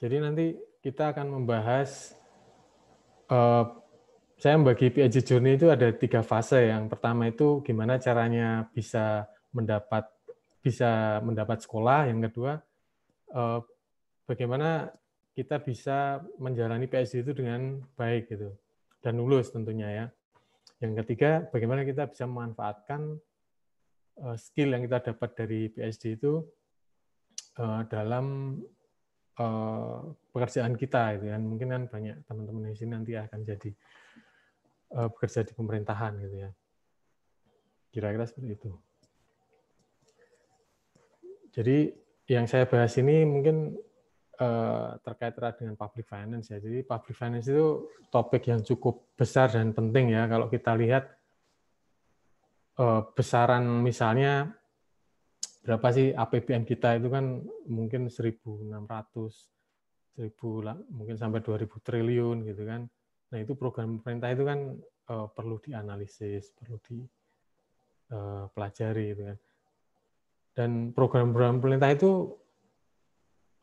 Jadi nanti kita akan membahas, uh, saya membagi PhD Journey itu ada tiga fase. Yang pertama itu gimana caranya bisa mendapat bisa mendapat sekolah. Yang kedua, uh, bagaimana kita bisa menjalani PhD itu dengan baik gitu dan lulus tentunya ya. Yang ketiga, bagaimana kita bisa memanfaatkan eh, skill yang kita dapat dari PhD itu dalam Eh, pekerjaan kita gitu kan mungkin kan banyak teman-teman di sini nanti akan jadi uh, bekerja di pemerintahan gitu ya kira-kira seperti itu jadi yang saya bahas ini mungkin uh, terkait erat dengan public finance ya jadi public finance itu topik yang cukup besar dan penting ya kalau kita lihat besaran misalnya berapa sih APBN kita itu kan mungkin 1.600 1000 mungkin sampai 2000 triliun gitu kan. Nah, itu program pemerintah itu kan uh, perlu dianalisis, perlu dipelajari eh, uh, gitu kan. Dan program-program pemerintah itu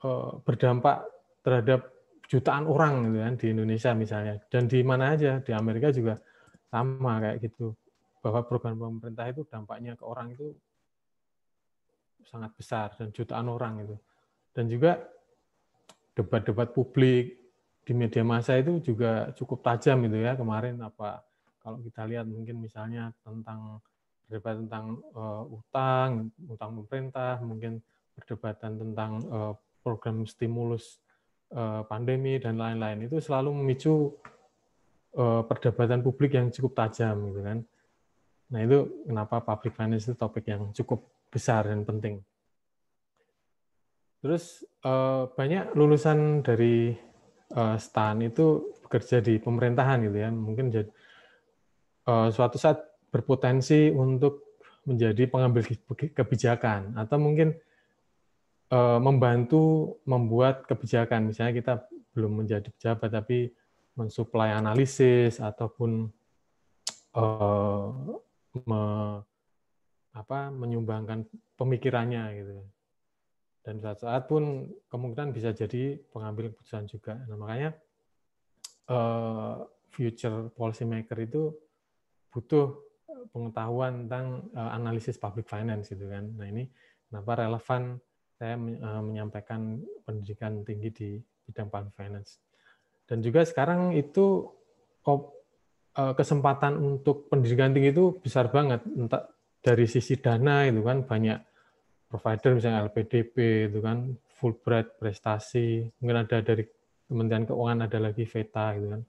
uh, berdampak terhadap jutaan orang gitu kan di Indonesia misalnya. Dan di mana aja, di Amerika juga sama kayak gitu. Bahwa program pemerintah itu dampaknya ke orang itu sangat besar dan jutaan orang itu. Dan juga debat-debat publik di media massa itu juga cukup tajam itu ya kemarin apa kalau kita lihat mungkin misalnya tentang berdebat tentang uh, utang, utang pemerintah, mungkin perdebatan tentang uh, program stimulus uh, pandemi dan lain-lain itu selalu memicu uh, perdebatan publik yang cukup tajam gitu kan. Nah, itu kenapa public finance itu topik yang cukup besar dan penting. Terus eh, banyak lulusan dari eh, STAN itu bekerja di pemerintahan gitu ya, mungkin jadi eh, suatu saat berpotensi untuk menjadi pengambil kebijakan atau mungkin membantu membuat kebijakan. Misalnya kita belum menjadi pejabat tapi mensuplai analisis ataupun apa menyumbangkan pemikirannya gitu dan saat saat pun kemungkinan bisa jadi pengambil keputusan juga nah makanya uh, future policy maker itu butuh pengetahuan tentang uh, analisis public finance gitu kan nah ini kenapa relevan saya uh, menyampaikan pendidikan tinggi di bidang public finance dan juga sekarang itu kesempatan untuk pendidikan tinggi itu besar banget entah dari sisi dana itu kan banyak provider misalnya LPDP itu kan Fulbright prestasi mungkin ada dari Kementerian Keuangan ada lagi VETA gitu kan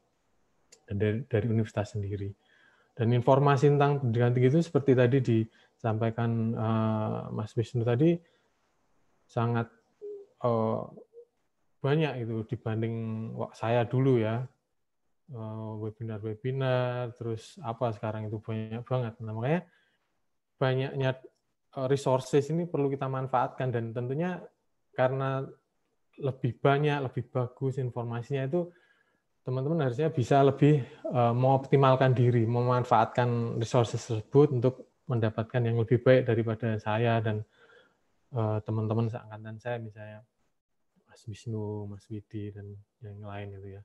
dan dari, dari universitas sendiri dan informasi tentang pendidikan tinggi itu seperti tadi disampaikan uh, Mas Wisnu tadi sangat uh, banyak itu dibanding saya dulu ya eh, webinar-webinar terus apa sekarang itu banyak banget namanya makanya banyaknya e, resources ini perlu kita manfaatkan dan tentunya karena lebih banyak, lebih bagus informasinya itu teman-teman harusnya bisa lebih uh, mengoptimalkan diri, memanfaatkan resources tersebut untuk mendapatkan yang lebih baik daripada saya dan e, teman-teman seangkatan saya misalnya Mas Wisnu, Mas Widi dan yang lain itu ya.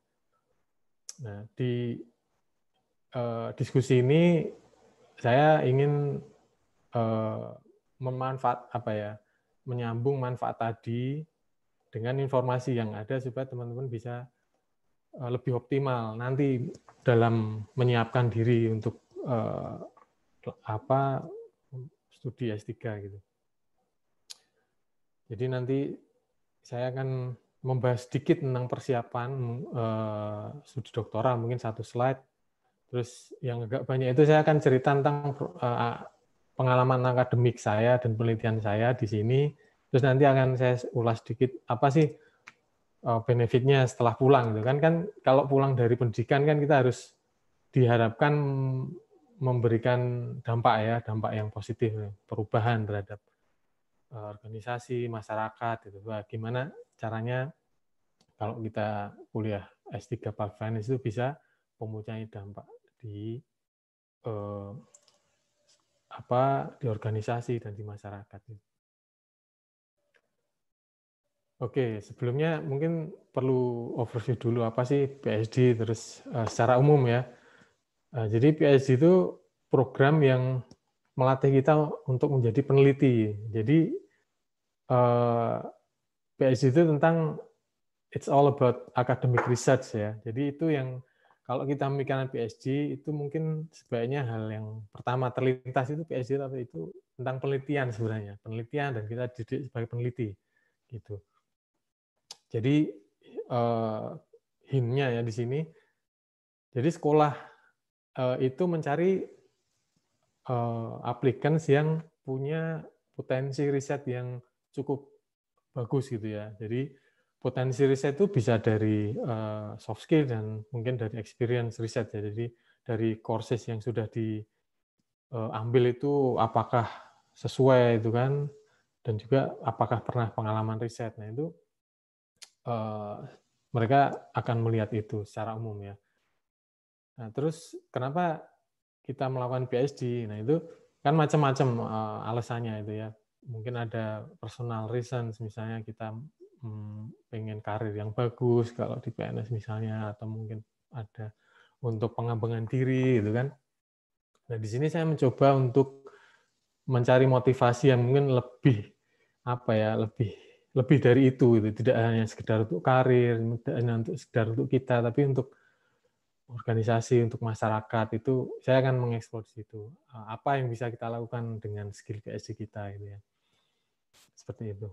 Nah, di diskusi ini saya ingin Eh, memanfaat apa ya menyambung manfaat tadi dengan informasi yang ada supaya teman-teman bisa eh, lebih optimal nanti dalam menyiapkan diri untuk eh, apa studi S3 gitu. Jadi nanti saya akan membahas sedikit tentang persiapan studi doktoral mungkin satu slide. Terus yang agak banyak itu saya akan cerita tentang pengalaman akademik saya dan penelitian saya di sini. Terus nanti akan saya ulas sedikit apa sih eh, benefitnya setelah pulang gitu kan kan kalau pulang dari pendidikan kan kita harus diharapkan memberikan dampak ya dampak yang positif perubahan terhadap eh, organisasi masyarakat itu bagaimana caranya kalau kita kuliah S3 Pak Finance itu bisa mempunyai dampak di eh, apa di organisasi dan di masyarakat. Oke, sebelumnya mungkin perlu overview dulu apa sih PSD terus eh, secara umum ya. Eh, jadi PSD itu program yang melatih kita untuk menjadi peneliti. Jadi eh, PhD PSD itu tentang it's all about academic research ya. Jadi itu yang kalau kita memikirkan PSG itu mungkin sebaiknya hal yang pertama terlintas itu PSG tapi itu tentang penelitian sebenarnya penelitian dan kita didik sebagai peneliti gitu jadi eh, hinnya ya di sini jadi sekolah eh, itu mencari eh, applicants yang punya potensi riset yang cukup bagus gitu ya jadi potensi riset itu bisa dari eh, soft skill dan mungkin dari experience riset ya. Jadi dari courses yang sudah diambil eh, itu apakah sesuai itu kan dan juga apakah pernah pengalaman riset. Nah, itu eh, mereka akan melihat itu secara umum ya. Nah, terus kenapa kita melakukan PhD? Nah, itu kan macam-macam alasannya itu ya. Mungkin ada personal reasons misalnya kita Hmm, pengen karir yang bagus kalau di PNS misalnya atau mungkin ada untuk pengembangan diri gitu kan. Nah di sini saya mencoba untuk mencari motivasi yang mungkin lebih apa ya lebih lebih dari itu itu tidak hanya sekedar untuk karir tidak hanya untuk sekedar untuk kita tapi untuk organisasi untuk masyarakat itu saya akan mengeksplor di situ eh, apa yang bisa kita lakukan dengan skill PSG kita gitu ya seperti itu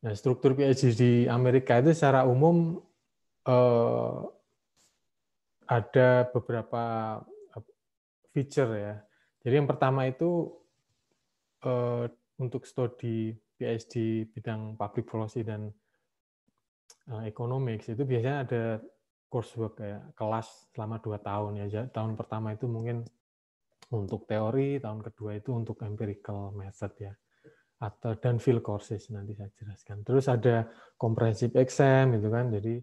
Nah, struktur PhD di Amerika itu secara umum eh, ada beberapa eh, feature ya. Jadi yang pertama itu eh, untuk studi PhD bidang public policy dan eh, economics itu biasanya ada coursework ya, kelas selama dua tahun ya. Tahun pertama itu mungkin untuk teori, tahun kedua itu untuk empirical method ya atau dan field courses nanti saya jelaskan. Terus ada comprehensive exam gitu kan. Jadi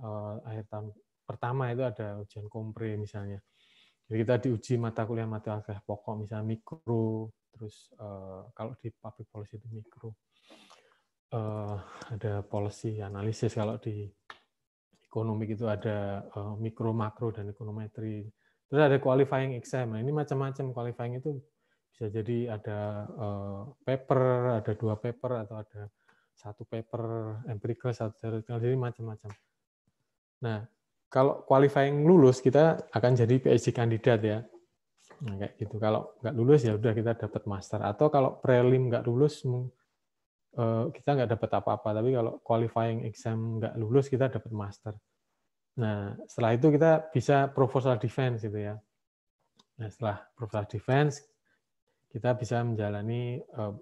uh, akhir tahun pertama itu ada ujian kompre misalnya. Jadi kita diuji mata kuliah mata kuliah pokok misalnya mikro, terus uh, kalau di public policy itu mikro. Uh, ada policy analisis kalau di ekonomi itu ada uh, mikro, makro dan ekonometri. Terus ada qualifying exam. Nah, ini macam-macam qualifying itu bisa jadi ada eh, paper, ada dua paper atau ada satu paper empirical, satu theoretical, jadi macam-macam. Nah, kalau qualifying lulus kita akan jadi PhD kandidat ya. Nah, kayak gitu. Kalau nggak lulus ya udah kita dapat master. Atau kalau prelim nggak lulus eh, kita nggak dapat apa-apa. Tapi kalau qualifying exam nggak lulus kita dapat master. Nah, setelah itu kita bisa proposal defense gitu ya. Nah, setelah proposal defense kita bisa menjalani eh,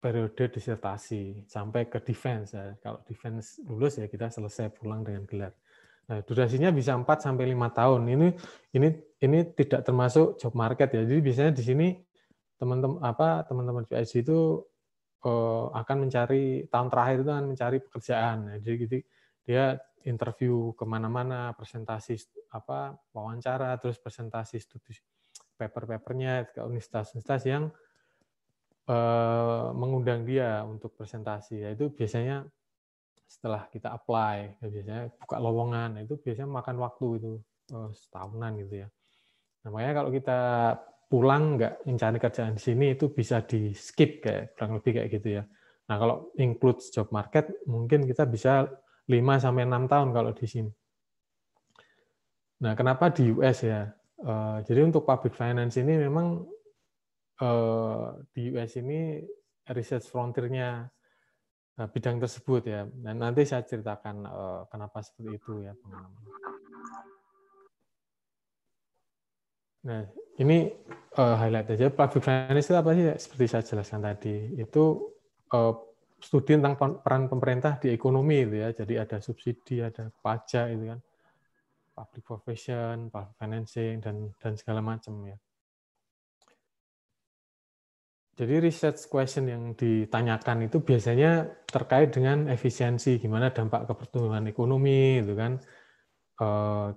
periode disertasi sampai ke defense. Ya. Kalau defense lulus ya kita selesai pulang dengan gelar. Nah, durasinya bisa 4 sampai 5 tahun. Ini ini ini tidak termasuk job market ya. Jadi biasanya di sini teman-teman apa teman-teman PhD itu eh, akan mencari tahun terakhir itu akan mencari pekerjaan. Ya. Jadi gitu, dia interview kemana-mana, presentasi apa wawancara, terus presentasi studi paper-papernya, ke universitas-universitas yang eh, mengundang dia untuk presentasi. Nah, itu biasanya setelah kita apply, ya biasanya buka lowongan, nah, itu biasanya makan waktu itu eh, setahunan gitu ya. Nah, makanya kalau kita pulang nggak mencari kerjaan di sini itu bisa di skip kayak kurang lebih kayak gitu ya. Nah, kalau include job market mungkin kita bisa 5 sampai enam tahun kalau di sini. Nah, kenapa di US ya? Eh, jadi untuk public finance ini memang eh, di US ini research frontirnya uh, eh, bidang tersebut ya. Dan nah, nanti saya ceritakan kenapa seperti itu ya pengalaman. Nah, ini uh, highlight aja. Public finance itu apa sih? Seperti saya jelaskan tadi, itu uh, studi tentang peran pemerintah di ekonomi itu ya. Jadi ada subsidi, ada pajak itu kan public profession, public financing dan dan segala macam ya. Jadi research question yang ditanyakan itu biasanya terkait dengan efisiensi, gimana dampak ke pertumbuhan ekonomi, itu kan. E,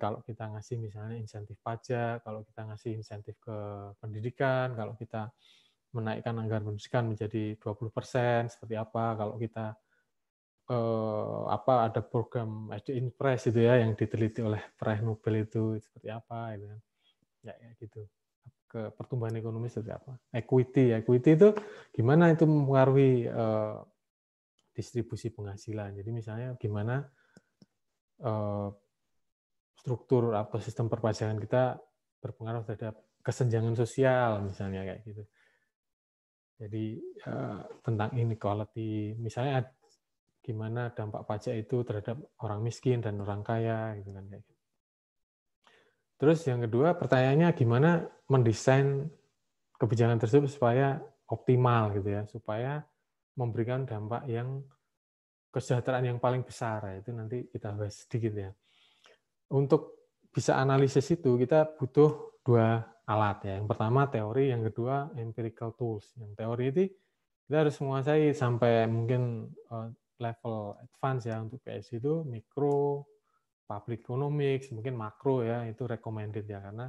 kalau kita ngasih misalnya insentif pajak, kalau kita ngasih insentif ke pendidikan, kalau kita menaikkan anggaran pendidikan menjadi 20 persen, seperti apa, kalau kita eh, apa ada program SD impress itu ya yang diteliti oleh Prime Nobel itu seperti apa gitu kan. Ya, ya gitu. Ke pertumbuhan ekonomi seperti apa? Equity, ya. equity itu gimana itu mempengaruhi eh, distribusi penghasilan. Jadi misalnya gimana eh, struktur atau sistem perpajakan kita berpengaruh terhadap kesenjangan sosial misalnya kayak gitu. Jadi tentang eh, tentang inequality, misalnya gimana dampak pajak itu terhadap orang miskin dan orang kaya gitu kan kayak gitu. Terus yang kedua pertanyaannya gimana mendesain kebijakan tersebut supaya optimal gitu ya, supaya memberikan dampak yang kesejahteraan yang paling besar ya. itu nanti kita bahas sedikit ya. Untuk bisa analisis itu kita butuh dua alat ya. Yang pertama teori, yang kedua empirical tools. Yang teori itu kita harus menguasai sampai mungkin eh, level advance ya untuk PSI itu mikro, public economics, mungkin makro ya itu recommended ya karena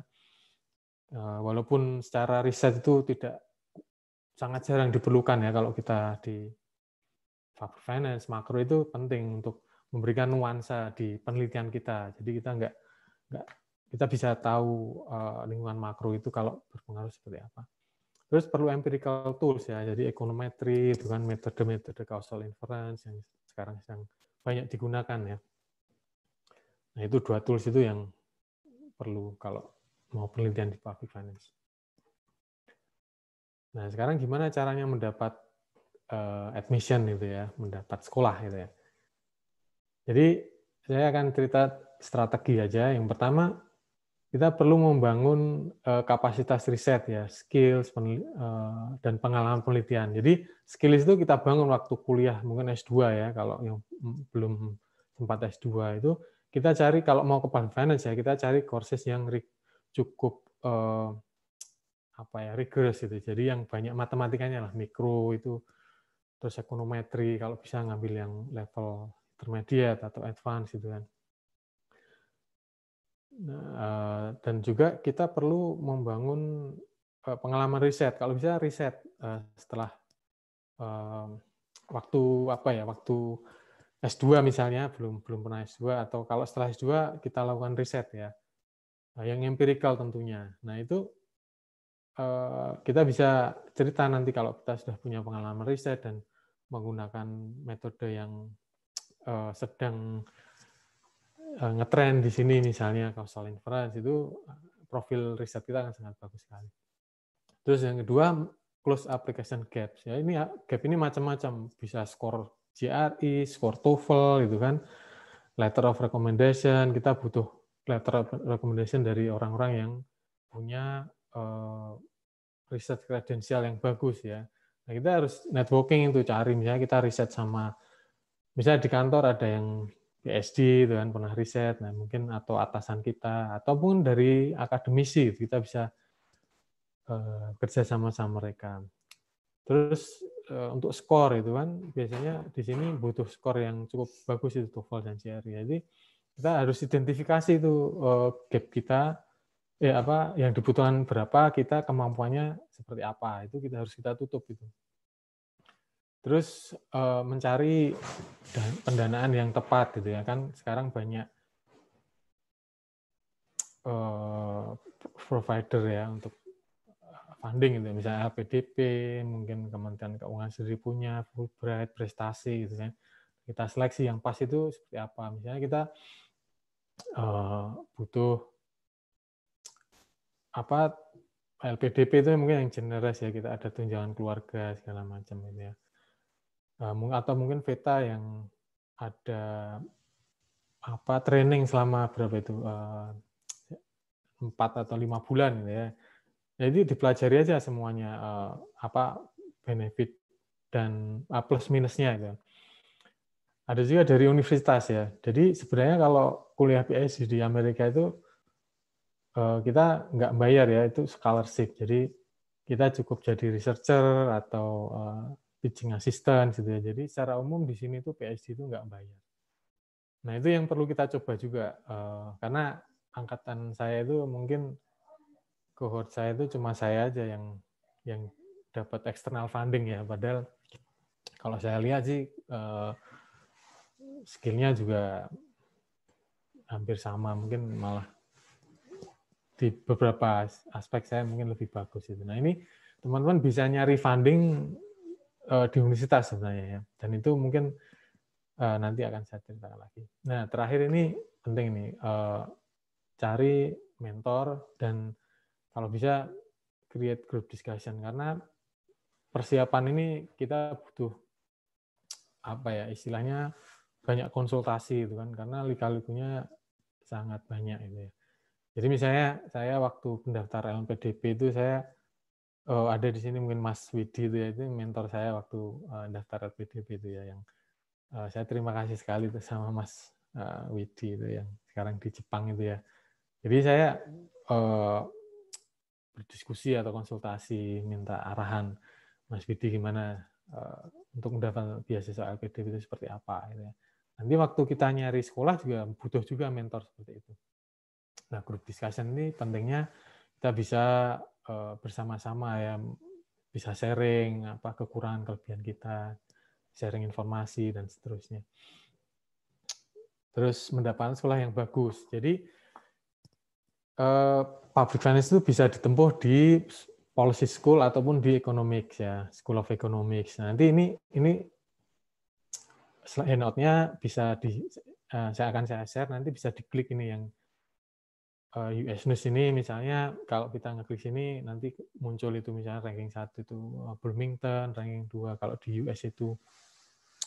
eh, walaupun secara riset itu tidak sangat jarang diperlukan ya kalau kita di public finance makro itu penting untuk memberikan nuansa di penelitian kita. Jadi kita nggak nggak kita bisa tahu eh, lingkungan makro itu kalau berpengaruh seperti apa. Terus perlu empirical tools ya, jadi ekonometri, itu kan metode-metode causal inference yang sekarang sedang banyak digunakan ya. Nah itu dua tools itu yang perlu kalau mau penelitian di public finance. Nah sekarang gimana caranya mendapat eh, admission itu ya, mendapat sekolah gitu ya. Jadi saya akan cerita strategi aja. Yang pertama kita perlu membangun uh, kapasitas riset ya, skills uh, dan pengalaman penelitian. Jadi skills itu kita bangun waktu kuliah mungkin S2 ya kalau yang belum sempat S2 itu kita cari kalau mau ke bank finance ya kita cari courses yang cukup uh, apa ya rigorous itu. Jadi yang banyak matematikanya lah, mikro itu terus ekonometri kalau bisa ngambil yang level intermediate atau advance gitu kan. Eh, dan juga kita perlu membangun eh, pengalaman riset. Kalau bisa riset eh, setelah waktu apa ya, waktu S2 misalnya belum belum pernah S2 atau kalau setelah S2 kita lakukan riset ya. yang empirical tentunya. Nah, itu kita bisa cerita nanti kalau kita sudah punya pengalaman riset dan menggunakan metode yang sedang Eh, ngetrend di sini misalnya causal inference itu eh, profil riset kita akan sangat bagus sekali. Terus yang kedua close application gaps. Ya ini gap ini macam-macam bisa skor GRE, skor TOEFL gitu kan. Letter of recommendation kita butuh letter of recommendation dari orang-orang yang punya uh, riset kredensial yang bagus ya. Nah, kita harus networking itu cari misalnya kita riset sama misalnya di kantor ada yang SD itu kan pernah riset, nah mungkin atau atasan kita ataupun dari akademisi gitu, kita bisa uh, kerja sama sama mereka. Terus uh, untuk skor itu kan biasanya di sini butuh skor yang cukup bagus itu TOEFL dan CRI. Jadi kita harus identifikasi itu uh, gap kita ya apa yang dibutuhkan berapa kita kemampuannya seperti apa itu kita harus kita tutup itu terus uh, mencari pendanaan yang tepat gitu ya kan sekarang banyak uh, provider ya untuk funding gitu misalnya LPDP mungkin Kementerian Keuangan sendiri punya Fulbright prestasi gitu ya kita seleksi yang pas itu seperti apa misalnya kita uh, butuh apa LPDP itu mungkin yang generous ya kita ada tunjangan keluarga segala macam gitu ya Eh, atau mungkin Veta yang ada apa training selama berapa itu eh, empat atau lima bulan gitu ya jadi dipelajari aja semuanya eh, apa benefit dan plus minusnya gitu ada juga dari universitas ya jadi sebenarnya kalau kuliah PhD di Amerika itu kita nggak bayar ya itu scholarship jadi kita cukup jadi researcher atau teaching assistant gitu ya. Jadi secara umum di sini itu PhD itu nggak bayar. Nah itu yang perlu kita coba juga eh, karena angkatan saya itu mungkin cohort saya itu cuma saya aja yang yang dapat external funding ya. Padahal kalau saya lihat sih eh, skillnya juga hampir sama mungkin malah di beberapa aspek saya mungkin lebih bagus itu. Nah ini teman-teman bisa nyari funding Eh, di universitas sebenarnya ya. Dan itu mungkin eh, nanti akan saya ceritakan lagi. Nah, terakhir ini penting ini eh, cari mentor dan kalau bisa create group discussion karena persiapan ini kita butuh apa ya istilahnya banyak konsultasi itu kan karena lika sangat banyak itu ya. Jadi misalnya saya waktu pendaftar LPDP itu saya oh, ada di sini mungkin Mas Widi itu ya itu mentor saya waktu uh, daftar LPDP itu ya yang uh, saya terima kasih sekali itu sama Mas uh, Widi itu yang sekarang di Jepang itu ya. Jadi saya uh, berdiskusi atau konsultasi minta arahan Mas Widi gimana uh, untuk mendapatkan beasiswa LPDP itu seperti apa gitu ya. Nanti waktu kita nyari sekolah juga butuh juga mentor seperti itu. Nah, grup discussion ini pentingnya kita bisa Eh, bersama-sama ya bisa sharing apa kekurangan kelebihan kita, sharing informasi dan seterusnya. Terus mendapatkan sekolah yang bagus. Jadi eh, public finance itu bisa ditempuh di policy school ataupun di economics ya, School of Economics. Nah, nanti ini ini handoutnya bisa di eh, saya akan saya share nanti bisa diklik ini yang Eh, US News ini misalnya kalau kita ngeklik sini nanti muncul itu misalnya ranking satu itu eh, Bloomington, ranking dua kalau di US itu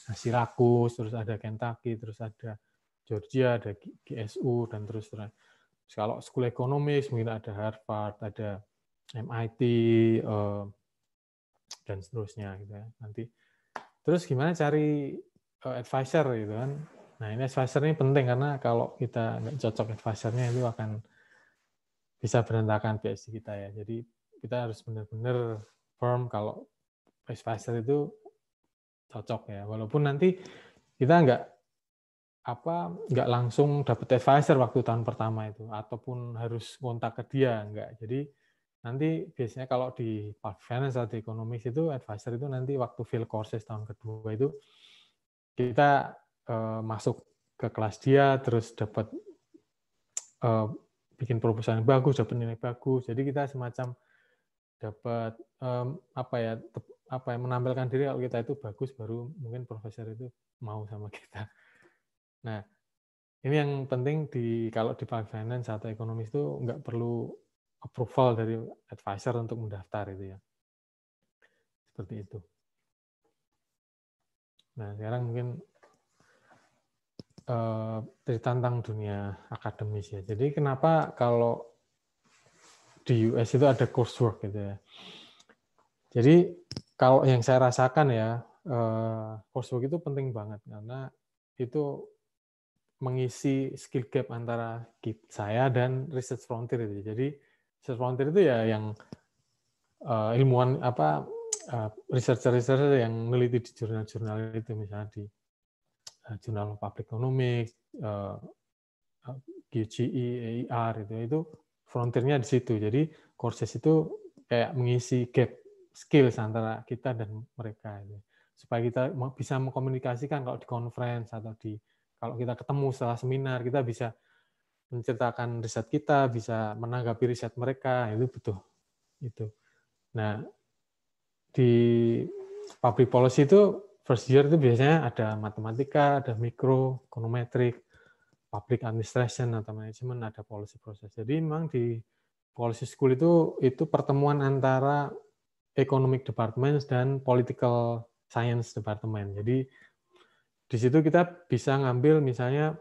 eh, Syracuse, terus ada Kentucky, terus ada Georgia, ada GSU dan terus Terus kalau school economics mungkin ada Harvard, ada MIT dan seterusnya gitu ya. Nanti terus gimana cari advisor gitu kan? Nah ini advisor ini penting karena kalau kita nggak cocok advisornya itu akan bisa berantakan PhD kita ya. Jadi kita harus benar-benar firm kalau advisor itu cocok ya. Walaupun nanti kita nggak apa nggak langsung dapat advisor waktu tahun pertama itu ataupun harus kontak ke dia nggak jadi nanti biasanya kalau di part finance atau di economics itu advisor itu nanti waktu fill courses tahun kedua itu kita Eh, masuk ke kelas dia terus dapat eh, bikin proposal yang bagus dapat nilai bagus jadi kita semacam dapat apa ya apa ya menampilkan diri kalau kita itu bagus baru mungkin profesor itu mau sama kita nah ini yang penting di kalau di public finance atau ekonomis itu nggak perlu approval dari advisor untuk mendaftar itu ya seperti itu nah sekarang mungkin Eh, ditantang dunia akademis ya. Jadi kenapa kalau di US itu ada coursework gitu ya. Jadi kalau yang saya rasakan ya, eh, coursework itu penting banget karena itu mengisi skill gap antara saya dan research frontier itu. Jadi research frontier itu ya yang eh, ilmuwan apa researcher-researcher yang meneliti di jurnal-jurnal itu misalnya di Eh, Journal of Public Economics, eh, eh, QGE, AIR itu ya, itu frontirnya di situ. Jadi courses itu kayak mengisi gap skills antara kita dan mereka supaya kita bisa mengkomunikasikan kalau di conference atau di kalau kita ketemu setelah seminar kita bisa menceritakan riset kita bisa menanggapi riset mereka itu butuh itu nah di public policy itu first year itu biasanya ada matematika, ada mikro, ekonometrik, public administration atau manajemen, ada policy process. Jadi memang di policy school itu itu pertemuan antara economic department dan political science department. Jadi di situ kita bisa ngambil misalnya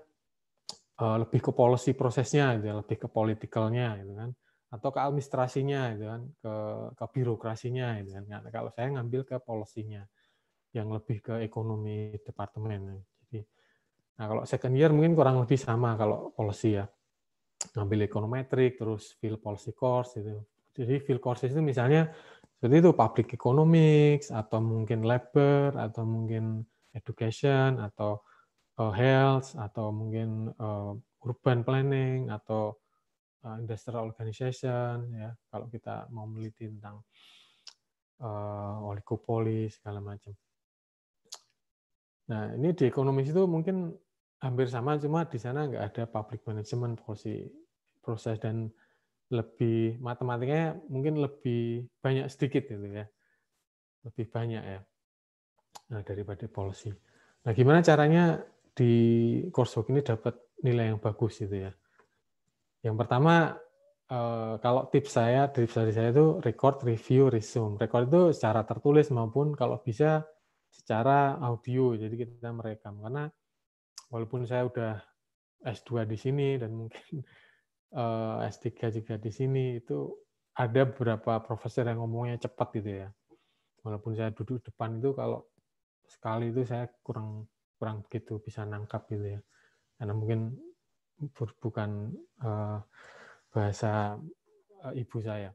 eh, lebih ke policy prosesnya gitu ya, lebih ke politicalnya gitu kan atau ke administrasinya gitu kan ke ke birokrasinya gitu kan. Nah, kalau saya ngambil ke polisinya yang lebih ke ekonomi departemen. Jadi, nah kalau second year mungkin kurang lebih sama kalau policy ya, ngambil ekonometrik, terus field policy course Gitu. Jadi field course itu misalnya seperti itu public economics atau mungkin labor atau mungkin education atau uh, health atau mungkin uh, urban planning atau uh, industrial organization ya kalau kita mau meliti tentang uh, oligopoli segala macam. Nah, ini di ekonomi itu mungkin hampir sama, cuma di sana nggak ada public management policy proses dan lebih matematiknya mungkin lebih banyak sedikit gitu ya, lebih banyak ya nah, daripada policy. Nah, gimana caranya di coursework ini dapat nilai yang bagus gitu ya? Yang pertama, eh, kalau tips saya, tips dari saya itu record, review, resume. Record itu secara tertulis maupun kalau bisa secara audio jadi kita merekam karena walaupun saya udah S2 di sini dan mungkin uh, eh, S3 juga di sini itu ada beberapa profesor yang ngomongnya cepat gitu ya walaupun saya duduk depan itu kalau sekali itu saya kurang kurang begitu bisa nangkap gitu ya karena mungkin bukan uh, bahasa uh, ibu saya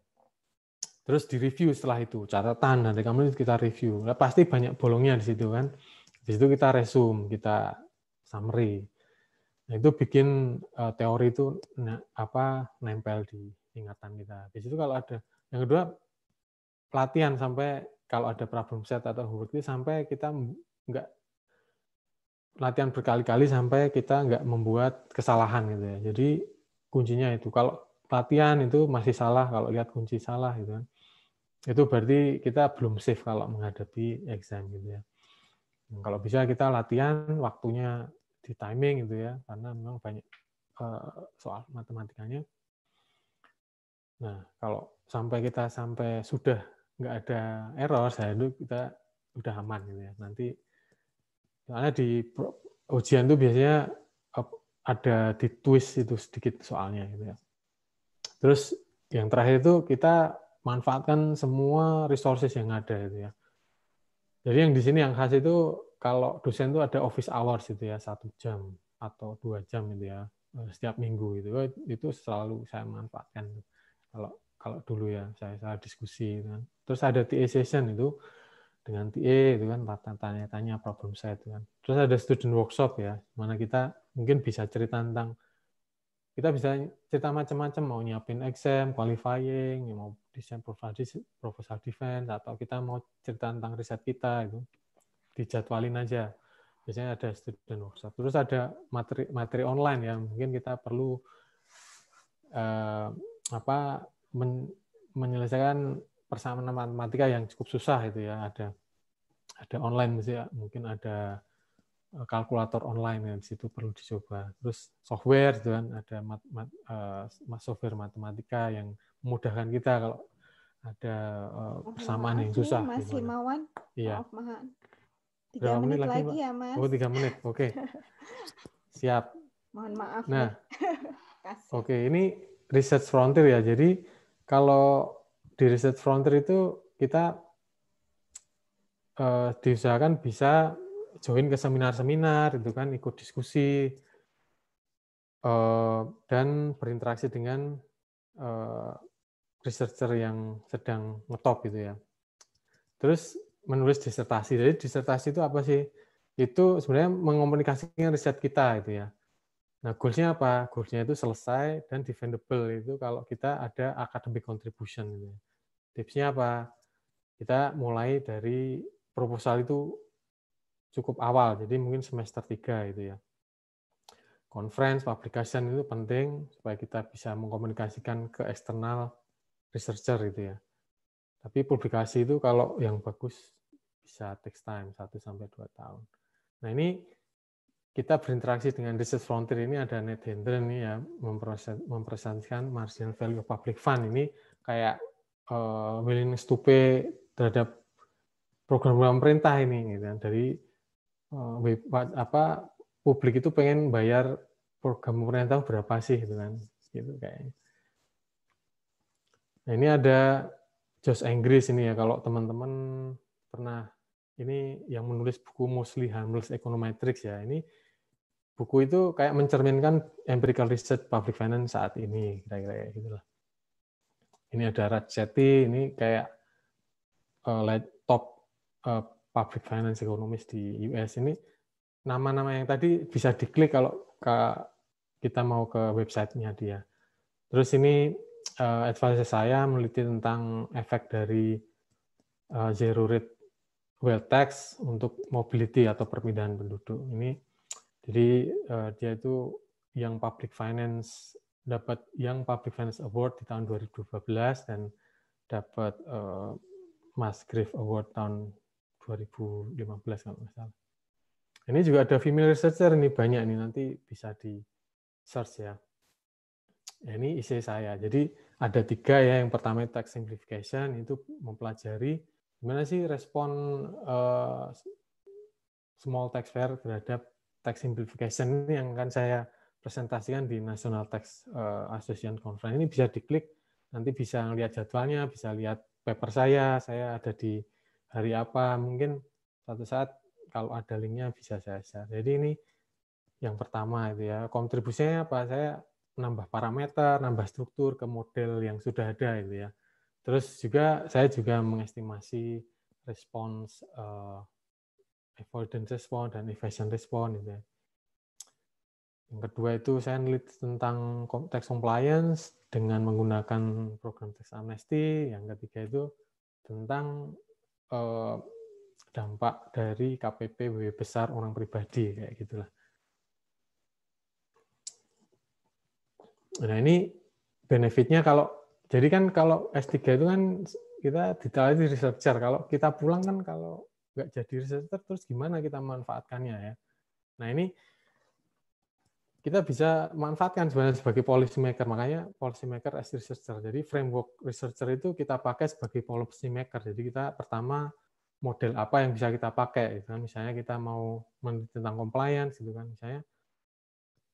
terus di review setelah itu catatan nanti kamu kita review nah, pasti banyak bolongnya di situ kan di situ kita resume kita summary nah itu bikin uh, teori itu ne apa nempel di ingatan kita di situ kalau ada yang kedua pelatihan sampai kalau ada problem set atau homework itu sampai kita nggak latihan berkali-kali sampai kita nggak membuat kesalahan gitu ya. Jadi kuncinya itu kalau latihan itu masih salah kalau lihat kunci salah gitu kan itu berarti kita belum safe kalau menghadapi exam gitu ya. Nah, kalau bisa kita latihan waktunya di timing gitu ya, karena memang banyak uh, soal matematikanya. Nah, kalau sampai kita sampai sudah nggak ada error, saya itu kita udah aman gitu ya. Nanti soalnya di ujian tuh biasanya ada di twist itu sedikit soalnya gitu ya. Terus yang terakhir itu kita manfaatkan semua resources yang ada itu ya. Jadi yang di sini yang khas itu kalau dosen itu ada office hours itu ya satu jam atau dua jam itu ya eh, setiap minggu gitu. oh, itu itu selalu saya manfaatkan kalau kalau dulu ya saya, saya diskusi gitu kan. terus ada TA session itu dengan TA itu kan tanya-tanya problem saya itu kan terus ada student workshop ya mana kita mungkin bisa cerita tentang kita bisa cerita macam-macam mau nyiapin exam qualifying mau desain proposal defense atau kita mau cerita tentang riset kita itu dijadwalin aja biasanya ada student workshop terus ada materi materi online ya mungkin kita perlu eh, apa men, menyelesaikan persamaan matematika yang cukup susah itu ya ada ada online mungkin ada Eh, kalkulator online yang di situ perlu dicoba. Terus software gitu kan ada mat, mat, uh, software matematika yang memudahkan kita kalau ada uh, persamaan yang susah. Mas gitu kan. Himawan. iya. maaf Tiga menit, menit lagi, lagi ya Mas. Oh tiga menit, oke. Okay. Siap. Mohon maaf. Nah, oke okay, ini research frontier ya. Jadi kalau di research frontier itu kita uh, diusahakan bisa join ke seminar-seminar itu kan ikut diskusi eh, dan berinteraksi dengan eh, researcher yang sedang ngetop gitu ya. Terus menulis disertasi. Jadi disertasi itu apa sih? Itu sebenarnya mengomunikasikan riset kita itu ya. Nah, goalsnya apa? Goalsnya itu selesai dan defendable itu kalau kita ada academic contribution. Gitu ya. Tipsnya apa? Kita mulai dari proposal itu cukup awal, jadi mungkin semester 3 itu ya. Conference, publication itu penting supaya kita bisa mengkomunikasikan ke eksternal researcher itu ya. Tapi publikasi itu kalau yang bagus bisa take time, 1 sampai 2 tahun. Nah ini kita berinteraksi dengan research frontier ini ada Ned Hendren nih ya mempresentasikan marginal value of public fund ini kayak uh, willingness to pay terhadap program-program perintah ini gitu, ya. dari uh, apa publik itu pengen bayar program pemerintah berapa sih gitu kan gitu kayaknya. Nah, ini ada Josh Inggris ini ya kalau teman-teman pernah ini yang menulis buku Mostly Harmless Econometrics ya. Ini buku itu kayak mencerminkan empirical research public finance saat ini kira-kira gitu Ini ada Rajati, ini kayak uh, top eh, public finance ekonomis di US ini nama-nama yang tadi bisa diklik kalau ke, kita mau ke websitenya dia. Terus ini uh, advice saya meneliti tentang efek dari uh, zero rate wealth tax untuk mobility atau perpindahan penduduk. Ini jadi uh, dia itu yang public finance dapat yang public finance award di tahun 2012 dan dapat uh, Mas Griff Award tahun 2015 kalau nggak salah. Ini juga ada female researcher ini banyak nih nanti bisa di search ya. ya ini isi saya. Jadi ada tiga ya. Yang pertama text simplification itu mempelajari gimana sih respon uh, small text fair terhadap text simplification ini yang akan saya presentasikan di National Text eh, Association Conference. Ini bisa diklik, nanti bisa lihat jadwalnya, bisa lihat paper saya, saya ada di hari apa mungkin suatu saat kalau ada linknya bisa saya share jadi ini yang pertama itu ya kontribusinya apa saya nambah parameter nambah struktur ke model yang sudah ada itu ya terus juga saya juga mengestimasi respons uh, avoidance response dan evasion response itu. ya. Yang kedua itu saya nulis tentang konteks compliance dengan menggunakan program tax amnesty. Yang ketiga itu tentang eh, dampak dari KPP WB besar orang pribadi kayak gitulah. Nah ini benefitnya kalau jadi kan kalau S3 itu kan kita detailnya di researcher. Kalau kita pulang kan kalau nggak jadi researcher terus gimana kita manfaatkannya ya. Nah ini kita bisa manfaatkan sebenarnya sebagai policy maker. Makanya policy maker as researcher. Jadi framework researcher itu kita pakai sebagai policy maker. Jadi kita pertama model apa yang bisa kita pakai gitu kan. Misalnya kita mau meneliti tentang compliance gitu kan misalnya